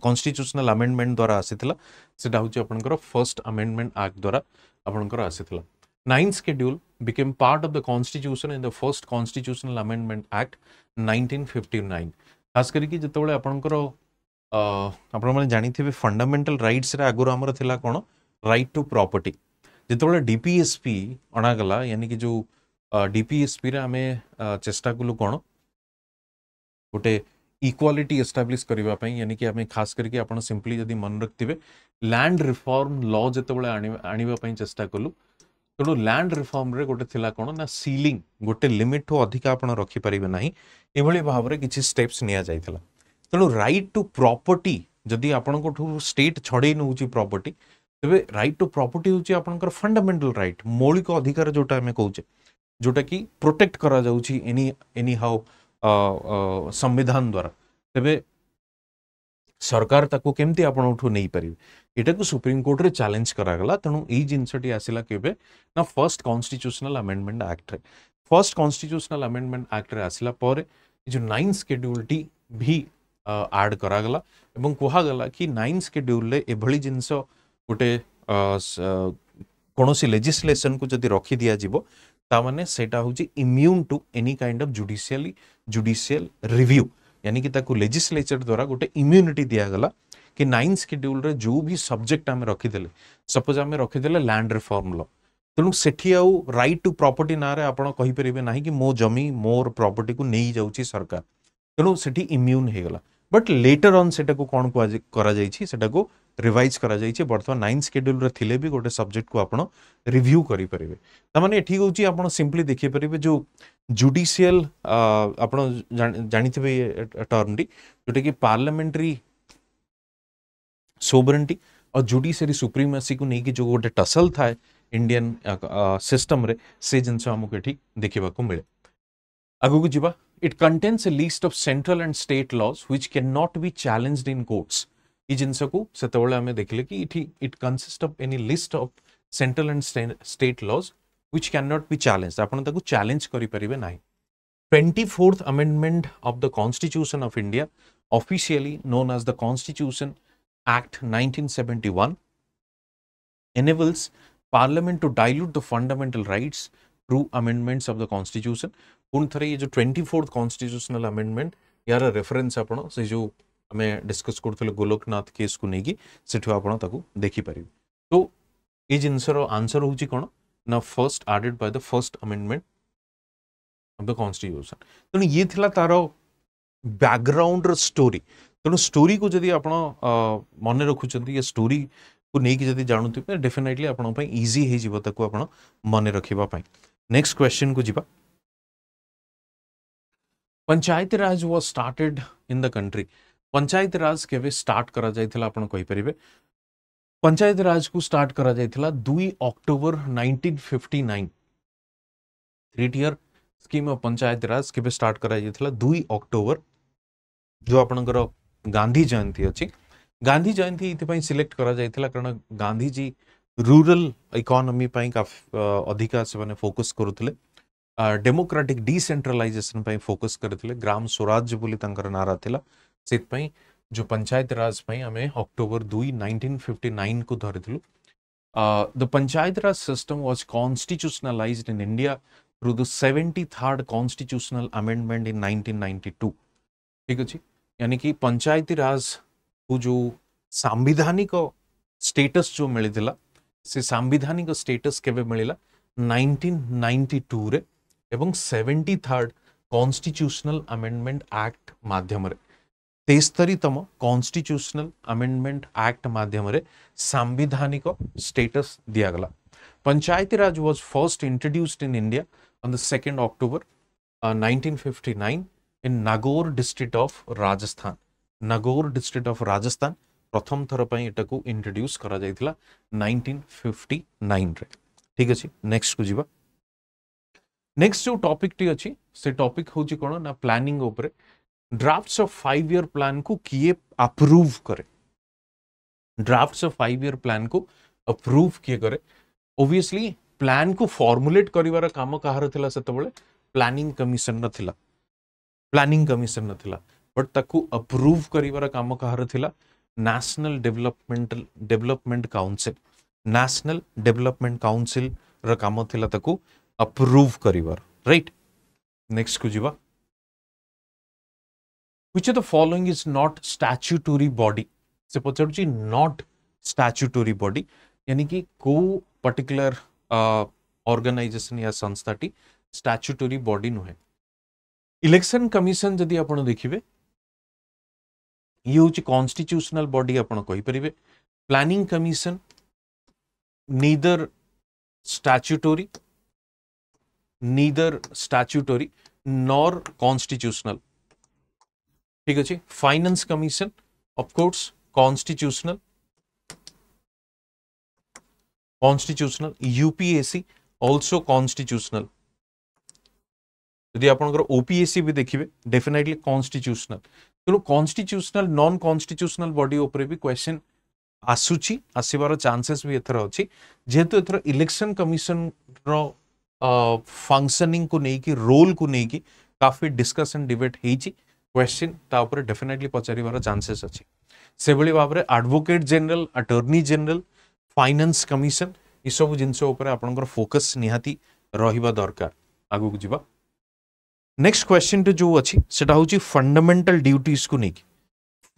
कन्स्टिट्यूशनाल आमेडमेंट द्वारा आसीला सेटा हूँ आपंकर फर्स्ट आमेडमेंट आक्ट द्वारा आपंकर आसीला ninth schedule became part of the constitution in the first constitutional amendment act nineteen fifty nine खास करके जितेबाला आपंकर আপনার জাঁথিবে ফন্ডামেন্টাল রাইটসরে আগর আমার লা কোণ রাইট টু প্রপর্টি যেতবে ডিপিএসপি অণাগলা ইয়ানিকি যে ডিপিএসপি আমি চেষ্টা কলু কোণ গোটে इक्वालिटी एस्टाब्लीश करने यानी कि आम खास करके आप सिंपली जब मन रखिथे लैंड रिफर्म ल जो आई चेस्टा कलु तेणु तो लैंड रिफर्म्रे गोटे कौन ना सिलिंग गोटे लिमिट ठू अधिक आपड़ रखिपारे ना ये भाव में किसी स्टेप्स निला तेणु तो रईट टू प्रपर्टी जदि आप स्टेट छड़े नौ प्रपर्टी तेज रईट टू प्रपर्टी हूँ आप फंडामेटाल रईट मौलिक अधिकार जोटा कौचे जोटा कि प्रोटेक्ट करनी एनी हाउ संविधान द्वारा तेरे सरकार केमती आप नहीं पारिबे एटाकू सुप्रीम कोर्ट रे चैलेंज करा गला तणु जिनसटी आसला के ना फर्स्ट कॉन्स्टिट्यूशनल अमेंडमेंट एक्ट रे फर्स्ट कॉन्स्टिट्यूशनल अमेंडमेंट एक्ट रे पर जो नाइन स्केड्यूल टी भी आड करा गला एवं गला कि नाइन स्केड्यूल रे एभली जिनस गोटे सी लेजिस्लेशन को जदि रखी दिया जीवो ताने से immune to any kind of of judicially review यानी कि लेजिस्लेचर द्वारा गोटे इम्यूनिटी दिगला कि नाइन स्केड्यूल जो भी सब्जेक्ट आम रखीदे सपोज आम रखीदे लैंड रिफर्म ल तेणु से रईट टू प्रपर्टी ना आप ना कि मो जमी मोर प्रपर्टी को नहीं जाऊँगी सरकार तेणु से इम्यून होगा बट लेटर अन्टा को कौन करा ରିଭାଇଜ୍ କରାଯାଇଛି ବର୍ତ୍ତମାନ ନାଇନ୍ ସ୍କେଡ୍ୟୁଲ୍ରେ को ବି ଗୋଟେ ସବଜେକ୍ଟକୁ ଆପଣ ରିଭ୍ୟୁ କରିପାରିବେ ତାମାନେ ଏଠି ହେଉଛି ଆପଣ ସିମ୍ପଲି ଦେଖିପାରିବେ ଯେଉଁ ଜୁଡ଼ିସିଆଲ୍ ଆପଣ ଜାଣିଥିବେ ଟର୍ମଟି कि ପାର୍ଲାମେଣ୍ଟାରୀ सोबरेन्टी और जुडिशियरी सुप्रीमेसी को लेकिन जो गोटे टसल थाए इंडियन सिस्टम रे से जिनस आमको ये देखा मिले आगक जावा it contains a list of central and state laws which can not be challenged in courts जिनको सेतबेले आमे देखले कि इठी it consist of any list of central and state laws which can not be challenged आपण challenge करि परिबे नाही 24th amendment of the constitution of India officially known as the constitution act 1971 enables parliament to dilute the fundamental rights through amendments of the constitution पुनथरे ये जो 24th constitutional amendment यार reference आपण से जो आम डिस्कस कर गोलकनाथ केस को लेकिन सीठ आप देखिपर तो ये जिनसर आंसर हूँ कौन ना first added by the first amendment of the constitution तेणु ये तार बैकग्राउंड रोरी तेणु स्टोरी को जब आप मन रखुं स्टोरी को लेकिन जब जानते डेफिनेटली आप इजी होगा मन रखापी नेक्स्ट क्वेश्चन को जी panchayati raj was started in the country panchayat raj केवे स्टार्ट करा जाइथिला आपण कहि परिबे पंचायत राज को स्टार्ट करा जाइथिला 2 अक्टूबर 1959 three tier scheme of panchayat raj केवे स्टार्ट करा जाइथिला 2 अक्टूबर जो आपनकर गांधी जयंती अच्छी गांधी जयंती इतिपाई सिलेक्ट करा जाइथिला कारण गांधी जी रूरल इकोनॉमी पाई का अधिका से माने फोकस करथले डेमोक्रेटिक डिसेंट्रलाइजेशन पाई फोकस करथले ग्राम स्वराज्य बोली तंकर नारा थिला ସେଥିପାଇଁ ଯେଉଁ ପଞ୍ଚାୟତ ରାଜ ପାଇଁ ଆମେ ଅକ୍ଟୋବର ଦୁଇ ନାଇନଟିନ୍ ଫିଫ୍ଟି ନାଇନ୍କୁ ଧରିଥିଲୁ the panchayat raj system was constitutionalised in India through the seventy third constitutional amendment in nineteen ninety two ଠିକ୍ ଅଛି यानी कि पंचायती राज को जो सांविधानिक स्टेटस जो मिलता से सांविधानिक स्टेटस केवे मिलला 1992 रे एवं 73 कॉन्स्टिट्यूशनल अमेंडमेंट एक्ट माध्यम रे तेस्तरीतम कन्स्टिट्यूशनल अमेंडमेंट आक्ट मध्यम सांधानिक स्टेटस दिगला panchayati raj was first introduced in India on the second October 1959 in Nagaur district of Rajasthan Nagaur district of Rajasthan प्रथम थर पर इंट्रोड्यूस कर नाइंटीन फिफ्टी ठीक अच्छे नेक्स्ट को जीवा नेक्स्ट जो टॉपिक टी अच्छी से टॉपिक हूँ कौन ना प्लानिंग उपरूर draft of five year plan को किए अप्रूव करे draft of five year plan को अप्रूव किए करे ओब्वियसली प्लान को फॉर्मुलेट करार काम कहारा से प्लानिंग कमिशन ना प्लानिंग कमिशन ना बट ताक अप्रूव करार काम कहारा national development development council national development council काम थी अप्रूव करेक्स्ट को जीवा which of the following is not statutory body से पूछा जी नॉट स्टैच्यूटोरी बॉडी यानी कि को पर्टिकुलर ऑर्गेनाइजेशन या संस्था टी स्टैच्यूटोरी बॉडी नुहे इलेक्शन कमिशन जदि आप देखिए ये हूँ कन्स्टिट्यूशनल बॉडी आपरे planning commission neither statutory neither statutory nor constitutional ठीक अच्छे finance commission of course constitutional constitutional UPSC also constitutional यदि आपंकर ओपीएससी भी देखिए डेफिनेटली कन्स्टिट्यूशनल तेणु कन्स्टिट्यूशनल नन कन्स्टिट्यूशनल बडी भी क्वेश्चन आसुची आसवर चान्सेस भी एथर अच्छी जेहेतु एथर इलेक्शन कमिशन रंक्शनिंग को लेकिन रोल को लेकिन काफी डिस्कसन डिबेट होती क्वेश्चन तापर डेफिनेटली पचार चेस अच्छे से भाई भाव में advocate general attorney general finance commission ये सब जिन आपर फोकस निहाती ररकार आग को जी नेक्स्ट क्वेश्चन टे जो अच्छी से फंडामेटाल ड्यूटीज को लेकिन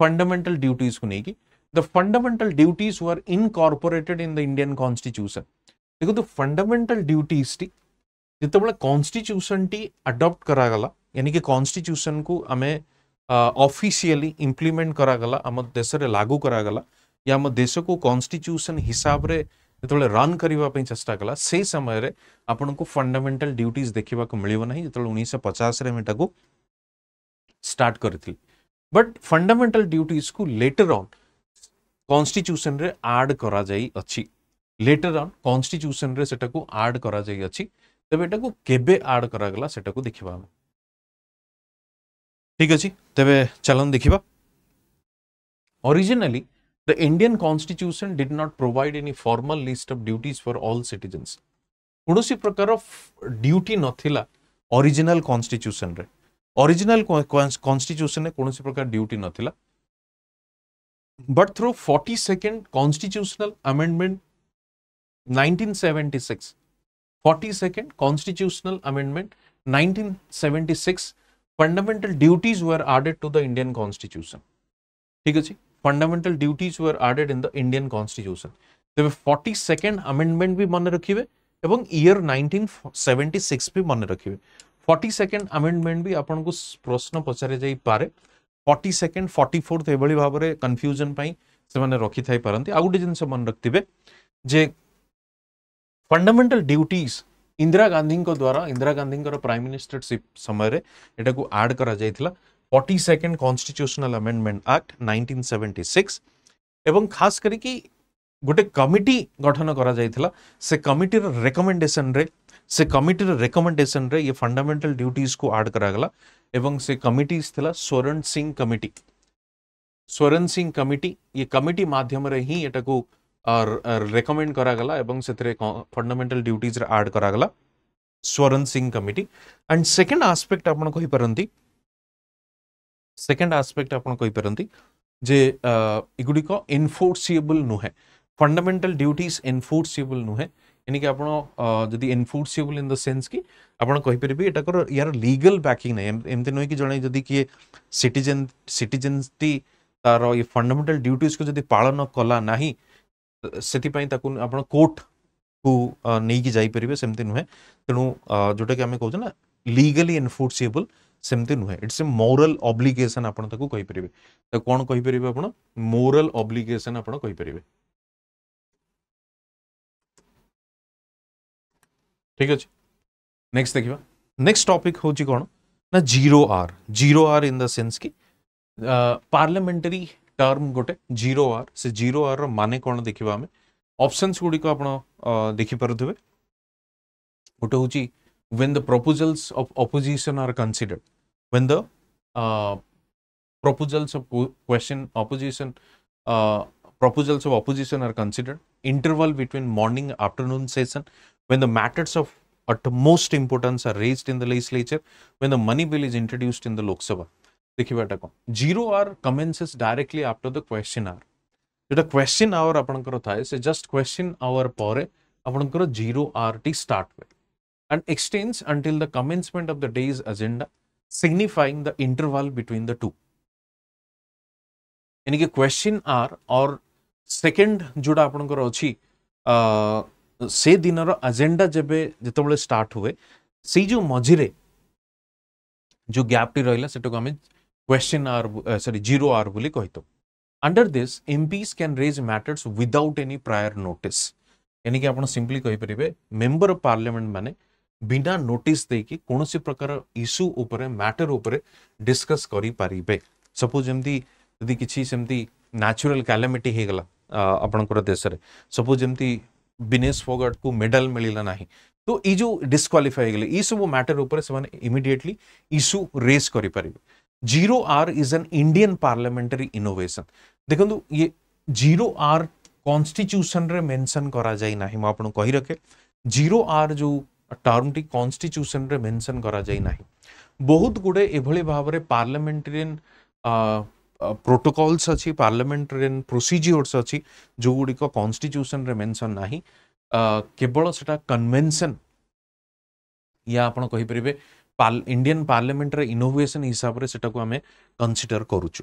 फंडामेटाल ड्यूटीज को लेकिन the fundamental duties were incorporated in the Indian constitution देखो फंडामेटाल तो ड्यूटीज टी जिते कन्स्टिट्यूशन टी आडप्ट कराला यानी कि कन्स्टिट्यूशन को आम ऑफिशियली इम्प्लीमेंट करागला आम देश में लागू करागला या आम देश को कन्स्टिट्यूशन हिसाब से जो तो रन करने चेस्टा कला से समय आपन को फंडामेटाल ड्यूटीज देखा मिलना जो उन्नीस पचास में स्टार्ट करी बट फंडामेटाल ड्यूटीज को लेटर अन् कन्स्टिट्यूशन आड करा लेटर अन् कन्स्टिट्यूशन से आड करा तेब यू केड करागला देखा ठीक अच्छे तेज चल देखा originally the Indian constitution did not provide any formal list of duties for all citizens कौन सी प्रकार ड्यूटी नाला ओरिजिनल कन्स्टिट्यूशन रे कन्स्टिट्यूशन कौन सी प्रकार ड्यूटी नाला but through forty second constitutional amendment nineteen seventy six forty second constitutional amendment nineteen seventy six fundamental duties were added to the indian constitution ठीक है जी fundamental duties were added in the Indian constitution तेरे forty second amendment भी मन रखिए एवं year nineteen seventy six भी मन रखिए फर्टी सेकेंड आमेडमेंट भी आपको प्रश्न पचार जापे फर्टी सेकेंड फर्टी फोर्थ एभली भाव में कन्फ्यूजन से रखी थी पारती आउ गोटे जिन मन रखिथे जे फंडामेंटल ड्यूटीज इंदिरा गांधी द्वारा इंदिरा गांधी प्राइम मिनिस्टरशिप समय यू आड कर forty second constitutional amendment act nineteen खास करी गोटे कमिटी गठन करा कर से कमिटी रेकमेंडेशन रे से कमिटी रेकमेंडेशन रे ये फंडामेंटल ड्यूटीज को आड करागला एवं से कमिटी थिला स्वरण सिंह कमिटी स्वरण सिंह कमिटी ये कमिटी माध्यम रे ही यटा को रेकमेंड करागला फंडामेटाल ड्यूटीज आड करागला Swaran Singh committee and second aspect आपरती सेकेंड आसपेक्ट आपरती जे युड़िक एनफोर्सीएबल नुहे फंडामेटाल ड्यूटीज एनफोर्सीएबल नुहे यानी आप जी एनफोर्सीएबल इन द सेन्स कि आपर यार लिगल बैकिंग ना एमती नुह कि जन जी किए सीटेन सीटेन्स टी तार ये फंडामेटाल ड्यूटीज को जब पालन कला ना से आप को नहीं जापर सेमती नुहे तेणु जोटा कि आम कौन ना लिगली एनफोर्सीएबल सेमती नुहे इट्स ए मोराल अब्लिगेसन आपर तो कौन कहीपर आप मोराल अब्लिगेसन आपर ठीक अच्छे नेक्स्ट देखा नेक्स्ट टॉपिक हूँ कौन ना zero hour zero hour in the sense की पार्लियामेंटरी टर्म गोटे जीरो आर से जीरो आर रान कौन देखा आम अपसनस आप देखिपे गोटे हूँ when the proposals of opposition are considered when the proposals of question opposition proposals of opposition are considered interval between morning afternoon session when the matters of at most important raise in the legislature when the money bill is introduced in the Lok Sabha देखिए देखो zero hour commences directly after the question hour जोटा question hour आपर just question hour पर zero hour टी start हुए and extends until the commencement of the day's agenda signifying the interval between the two यानी कि question are और second जोड़ा आपंकर से दिन एजेंडा जब जो स्टार्ट हुए से जो मझे जो गैप टी रहा से तो question or uh, sorry zero hour bole koito under this mps can raise matters without any prior notice यानी कि आप सिंपली कहीपर मेम्बर अफ पार्लियामेंट मैंने बिना नोटिस देकि कौन प्रकार इश्यू उपर मैटर उपर डिस्कस करें सपोज जमी जदि किसी सेमती न्याचुराल कैलामिटी होगा आपणकर देश में सपोज जमी विनेश फोगाट को मेडल मिलला ना तो ये जो डिस्कालीफाई गले ये सब मैटर उपर से इमिडिएटली इश्यू रेज करें zero hour is an Indian parliamentary innovation देखो तो ये जीरो आर कन्स्टिट्यूशन रे मेंशन करा जाई नाही मु कहि रखे जीरो आर जो टर्म टी कन्स्टिट्यूशन रे मेंशन करा नाही बहुत गुडे भाव भाबरे पार्लियामेंटरियन प्रोटोकॉल्स अछि पार्लियामेंटरियन प्रोसीजर्स अछि जो गुडी को कन्स्टिट्यूशन रे मेंशन नाही केवल सेटा कन्वेंशन या आपण कहि ପାର୍ ଇଣ୍ଡିଆନ୍ ପାର୍ଲାମେଣ୍ଟର ଇନୋଭେସନ୍ ହିସାବରେ ସେଟାକୁ ଆମେ କନସିଡର କରୁଛୁ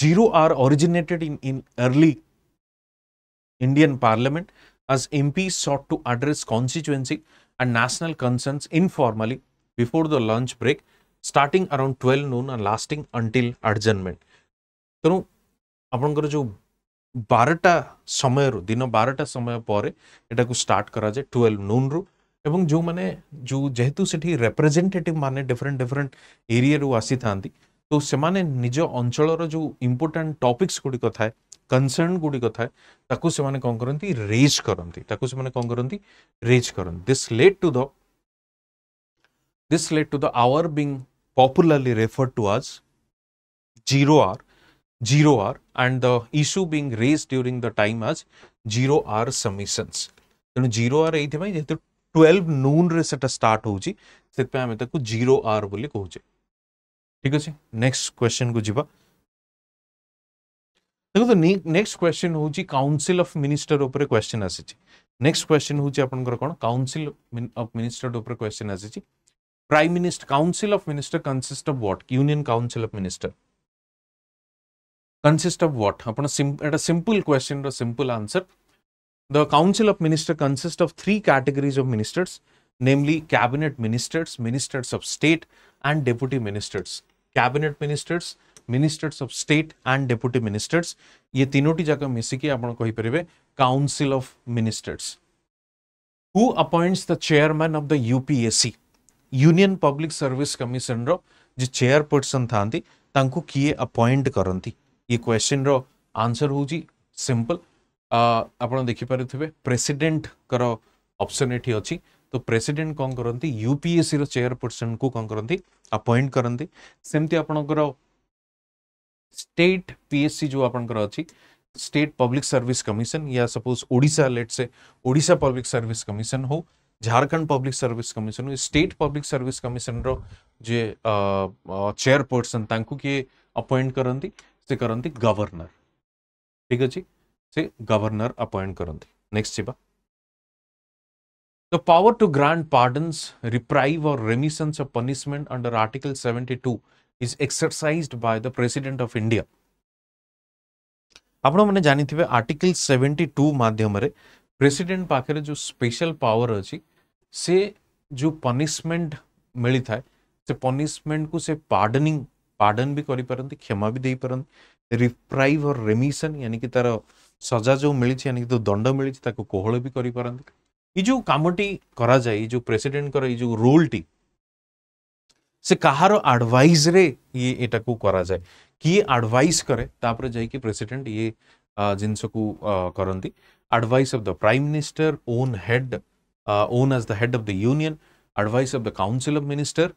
zero hour originated in in early Indian Parliament as MPs sought to address constituency and national concerns informally before the lunch break, starting around 12 noon and lasting until adjournment. ତେଣୁ ଆପଣଙ୍କର ଯେଉଁ ବାରଟା ସମୟରୁ ଦିନ ବାରଟା ସମୟ ପରେ ଏଟାକୁ ଷ୍ଟାର୍ଟ କରାଯାଏ ଟୁଏଲ୍ଭ ନୁନ୍ରୁ এবং ଯେଉଁମାନେ ଯେଉଁ ଯେହେତୁ ସେଠି ରେପ୍ରେଜେଣ୍ଟେଟିଭ୍ ମାନେ ଡିଫରେଣ୍ଟ ଡିଫରେଣ୍ଟ ଏରିଆରୁ ଆସିଥାନ୍ତି ତ ସେମାନେ ନିଜ ଅଞ୍ଚଳର ଯେଉଁ ଇମ୍ପୋର୍ଟାଣ୍ଟ ଟପିକ୍ସ ଗୁଡ଼ିକ ଥାଏ କନସର୍ଣ୍ଣ ଗୁଡ଼ିକ ଥାଏ ତାକୁ ସେମାନେ କ'ଣ କରନ୍ତି ରେଜ୍ କରନ୍ତି ତାକୁ ସେମାନେ କ'ଣ କରନ୍ତି ରେଜ୍ କରନ୍ତି this led to the this led to the hour being popularly referred to as zero R, zero R, and the issue being raised during the time as zero R submissions. ତେଣୁ zero hour ଏଇଥିପାଇଁ ଯେହେତୁ twelve noon रे सेटा start हो आम ताको zero are बोली कहे ठीक अच्छे नेक्स्ट क्वेश्चन को जीवा देखो तो नेक्स्ट क्वेश्चन हूँ काउनसिल अफ मिनिस्टर उपर क्वेश्चन आसी नेक्स्ट क्वेश्चन हूँ आप कौन काउनसिल अफ मिनिस्टर उपर क्वेश्चन आसी prime minister council of minister consist of what union council of minister consist of what आप सिंपल क्वेश्चन रो simple answer The Council of minister consists of three categories of ministers, namely cabinet ministers, ministers of state and deputy ministers. Cabinet ministers, ministers of state and deputy ministers. ये तीनोटी जाकर मिसिकी apan kahi paribe Council of Ministers. Who appoints the chairman of the UPSC? Union Public Service Commission ro row J thanti tanku तांको appoint karanti ye question ro answer ho ji simple आपण देखिपे president option ये अच्छी तो president कौन करती UPSC रेयरपर्सन को कौन करती अपॉइंट करती सेमती आपणकर स्टेट पीएससी जो आपंकर अच्छी स्टेट पब्लिक सर्विस कमिशन या सपोज ओडा लेट से ओडा पब्लिक सर्विस कमिशन हो झारखंड पब्लिक सर्विस कमिशन हो स्टेट पब्लिक सर्विस कमिशन रे चेयरपर्सन किए अपॉइंट करती से करती गवर्नर ठीक अच्छे से गवर्नर अपॉइंट करते नेक्स्ट जी the power to grant pardon reprieve और remission a punishment under article seventy two is exercise by the president of India आपण मैंने जानी थे आर्टिकल सेवेन्टी टू मध्यम प्रेसीडेट पाखे जो स्पेशल पावर अच्छी से जो पनिशमेंट मिली था से पनिशमेंट को से पार्डनिंग पार्डन भी करमा भी दे रिप्राइव और रेमिशन यानी कि तरह सजा जो मिली यानी कि दंड मिली कोहल भी करपारती जो कमटी कराए जो प्रेसीडेट जो रूल टी से कहार आडवाइज रे ये यू कराए किए आडवाइस कैपर जा प्रेसीडेट ये जिनस को करती advice of the prime minister own head own as the head of the union advice of the council of minister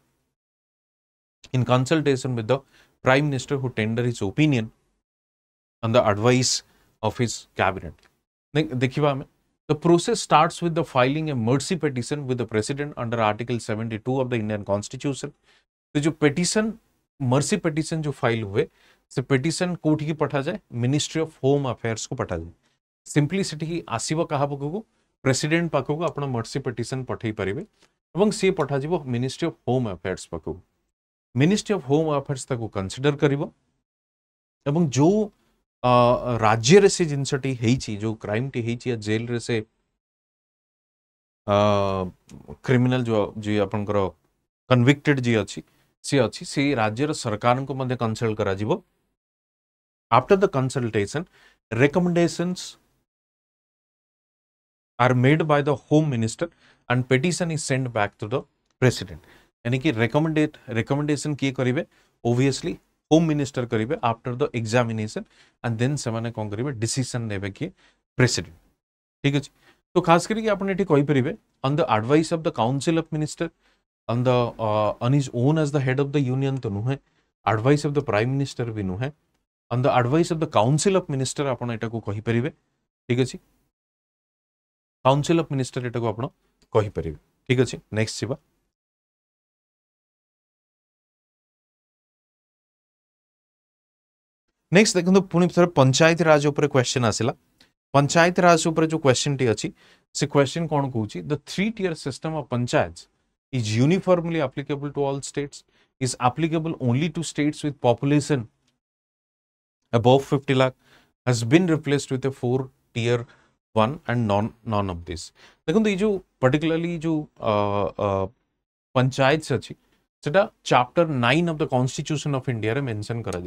in consultation with the prime minister who tender his opinion on the advice of his cabinet. Dekhiwa The process starts with the filing a mercy petition with the president under Article 72 of the Indian Constitution. The jo petition, mercy petition jo file hue, से petition court की patha jaye, Ministry of Home Affairs ko patha jaye. को पठा जाए. Simplicity की आसीब कहा पाखक president पाखक आप mercy petition पठे पारे और सी पठाज मिनिस्ट्री अफ होम आफेयर्स पाखक ministry of home consider karibo. कर jo राज्य से जिनसटी जो क्राइम टी जेल रे से क्रिमिनल जो जी आप कनविक्टेड जी अच्छी सी अच्छी सी राज्य सरकार कोसल्ट कर after the consultation recommendations are made by the home minister and petition is send back to the president यानी कि रेकमेडेट रेकमेडेसन किए करेंगे ओवियसली होम मिनिस्टर करेंगे after the examination and then से कौन करेंगे डिसीजन ने किए प्रेसिडेंट ठीक अच्छे तो खास करके आपने ये कहींपर on the advice of the council of minister on the on is own as the head of the union तो नुहे advice of the prime minister भी नुहे on the advice of the council of minister आपड़ यहाँ कहींपर ठीक अच्छे council of minister यहाँ आप कहींपर ठीक अच्छे नेक्स्ट जावा नेक्स्ट देखो पुणी थे पंचायत राज क्वेश्चन आसला पंचायत राज जो क्वेश्चन टी अच्छी से क्वेश्चन कौन कौन the three tier system of panchayat is uniformly applicable to all states is applicable only to states with population above fifty lakh has been replaced with a four tier one and none none of this देखो ये जो particularly जो पंचायत अच्छी से chapter nine of the constitution of India mention कर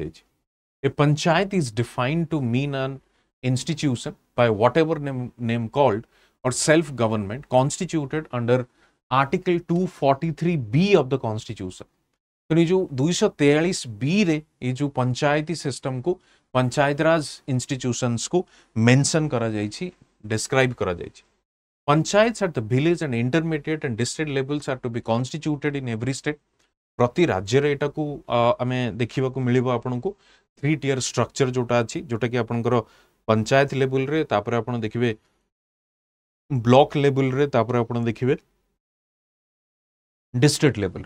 A panchayat is defined to mean an institution by whatever name, name called or self-government constituted under Article b of the Constitution. तो ये जो 243 B रे ये जो पंचायती system को Panchayat Raj institutions को mention करा जाइछि डिस्क्राइब करा जाइछि panchayats at the village and intermediate and district levels are to be constituted in every state प्रति राज्य रे एटा को हमें देखिबा को मिलिबो आपन को थ्री टीयर स्ट्रक्चर जोटा अच्छी जोटा कि आपंकर पंचायत लेवल रे तापर आप देखिए ब्लॉक लेवल रे तापर आप देखिए district level.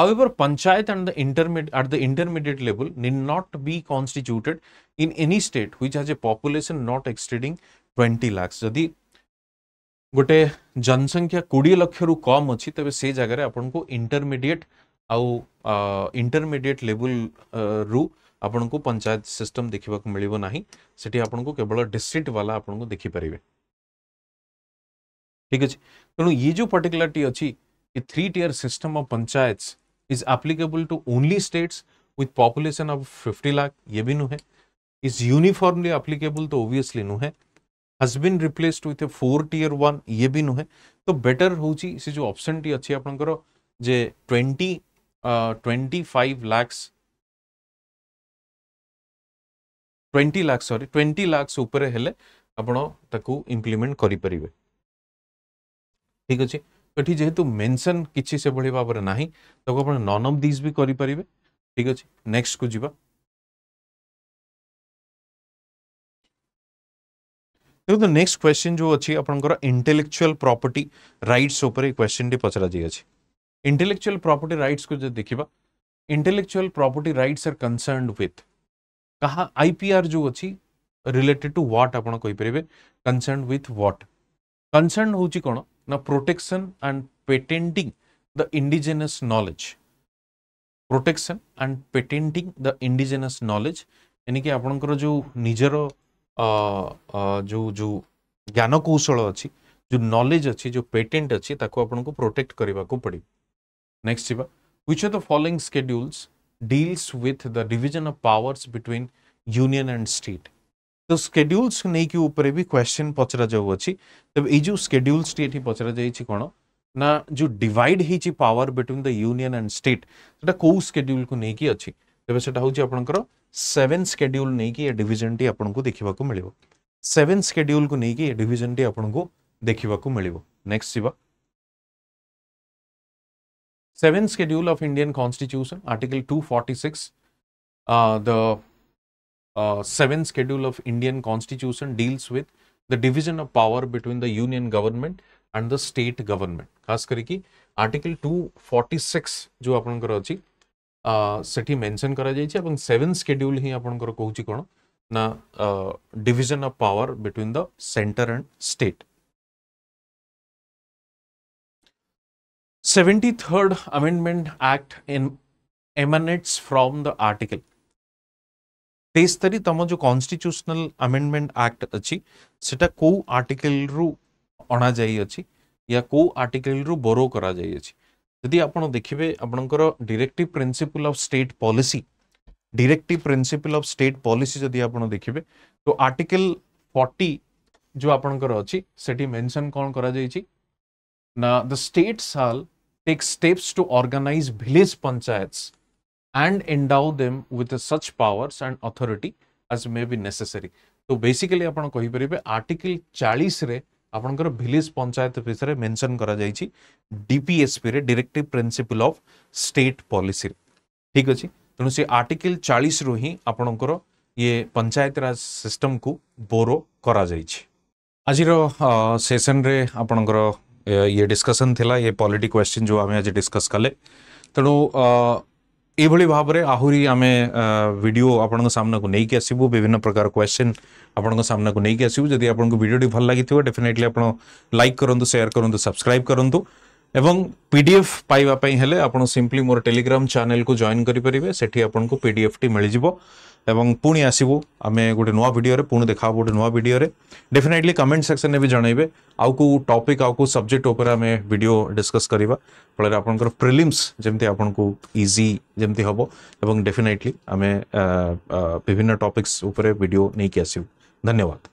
However, panchayat and the intermediate at the intermediate level need not be constituted in any state which has a population not exceeding 20 lakhs. जदि गोटे जनसंख्या कोड़े लक्ष रु कम अच्छी तेज से जगार आपको इंटरमीडिएट आउ इंटरमीडिएट लेवल रु आपण को पंचायत सिस्टम देखा ना से केवल डिस्ट्रिक्ट वाला आपन देखिपर ठीक अच्छे तेणु ये जो पर्टिकुलाटी अच्छी three tier system of panchayat is applicable to only states with population of fifty lakh ये भी नुहे इज यूनिफर्मली आप्लिकेबुल तो ओबियसली नुहे has been replaced with a four tier one ये भी नुहे तो बेटर हूँ से जो अपसन टी अच्छी आपंकर twenty twenty five lakhs twenty lakh सरी ट्वेंटी लाक्स इम्प्लीमेंट करें ठीक अच्छे तो ये जेहेतु मेनसन किसी से भाई भाव में ना तो आप नन अफ दिज भी करें ठीक अच्छे नेक्स्ट को जी देखो तो नेक्स्ट क्वेश्चन जो अच्छी आपंकर इंटेलेक्चुअल प्रॉपर्टी राइट्स क्वेश्चन टी पचरा जाए इंटेलेक्चुअल प्रॉपर्टी राइट्स को जो देखा intellectual property rights are concerned ओथ कहा आईपीआर जो अच्छी रिलेटेड टू व्हाट आपण कोई परबे कंसर्न विथ व्हाट कंसर्न हो कोन ना protection and patenting the indigenous knowledge protection and patenting the indigenous knowledge यानी कि आपणकर जो निजरो जो जो ज्ञान कौशल जो नॉलेज अछि जो पेटेंट अछि ताको प्रोटेक्ट करबा को पड़ी नेक्स्ट जीवा which of the following schedules deals with the division of powers between union and state. तो स्केड्यूल्स नहीं कि ऊपर भी क्वेश्चन पचरा जाऊँगी तेज ये स्केड्यूल्स टी पचरा जा कौन ना जो डिवाइड हो power between the union and state से कौ स्केड्यूल को लेकिन अच्छी तेज से आपंकर सेवेन स्केड्यूल नहीं कि डिजन टी आपको देखा मिले सेवेन स्केड्यूल को लेकिन डिजन टी आपको देखा मिले नेक्स्ट जीवा 7th Schedule of Indian Constitution, Article 246, uh, the uh, 7th Schedule of Indian Constitution deals with the division of power between the union government and the state government. खास करके article 246 जो आपनकर अछि सेठी mention करा जाई छै एवं 7th schedule ही आपनकर कहू छी कोन ना division of power between the centre and state seventy third amendment act in emanates from the article तेस्तरी तुम जो कन्स्टिट्यूशनल अमेंडमेंट एक्ट अच्छी से आर्टिकल रु अणा या कौ आर्टिकल रु बोरो जदि आप देखिए आपणकर directive principle of state policy directive principle of state policy जदि आप देखिए तो आर्टिकल फर्टी जो आपंकर अच्छी से मेनसन कौन कर Now, the state shall take steps to organize village panchayats and endow them with such powers and authority as may be necessary. So, basically, upon Kohibribe, Article Chalisre, upon village panchayat officer mentioned Karajaichi, DPSP, Directive Principle of State Policy. Tigachi, then you see Article Chalis Ruhi, upon Koro, ye panchayatra system ku, boro Karajaichi. Ajiro uh, session re, upon ये discussion थिला ये polity question जो आमे आज discuss कले तेणु यही भाव में आहरी आम भिडियो आपंक आसबू विभिन्न प्रकार क्वेश्चन आपंक आसबू जदि आपको भिडटे भल लगी डेफिनेटली आप लाइक करूँ सेयार करूँ सब्सक्राइब करूँ एवं पीडीएफ पाइबापी आप सिंपली मोर टेलीग्राम चैनल को जॉइन करेंगे से पीडीएफ टी मिलजी एवं पुणी आसबू आम गोटे नुआ भिड में पुणी देखा गोटे नुआ भिड में डेफिनेटली कमेंट सेक्शन में भी जन आउ को टॉपिक आउ को सब्जेक्ट उपर आम भिड डिस्कस करवा फल प्रिलिम्स जमी आपन को इजी जमी हम एवं डेफिनेटली आम विभिन्न टॉपिक्स उपर भिड नहीं आसबू धन्यवाद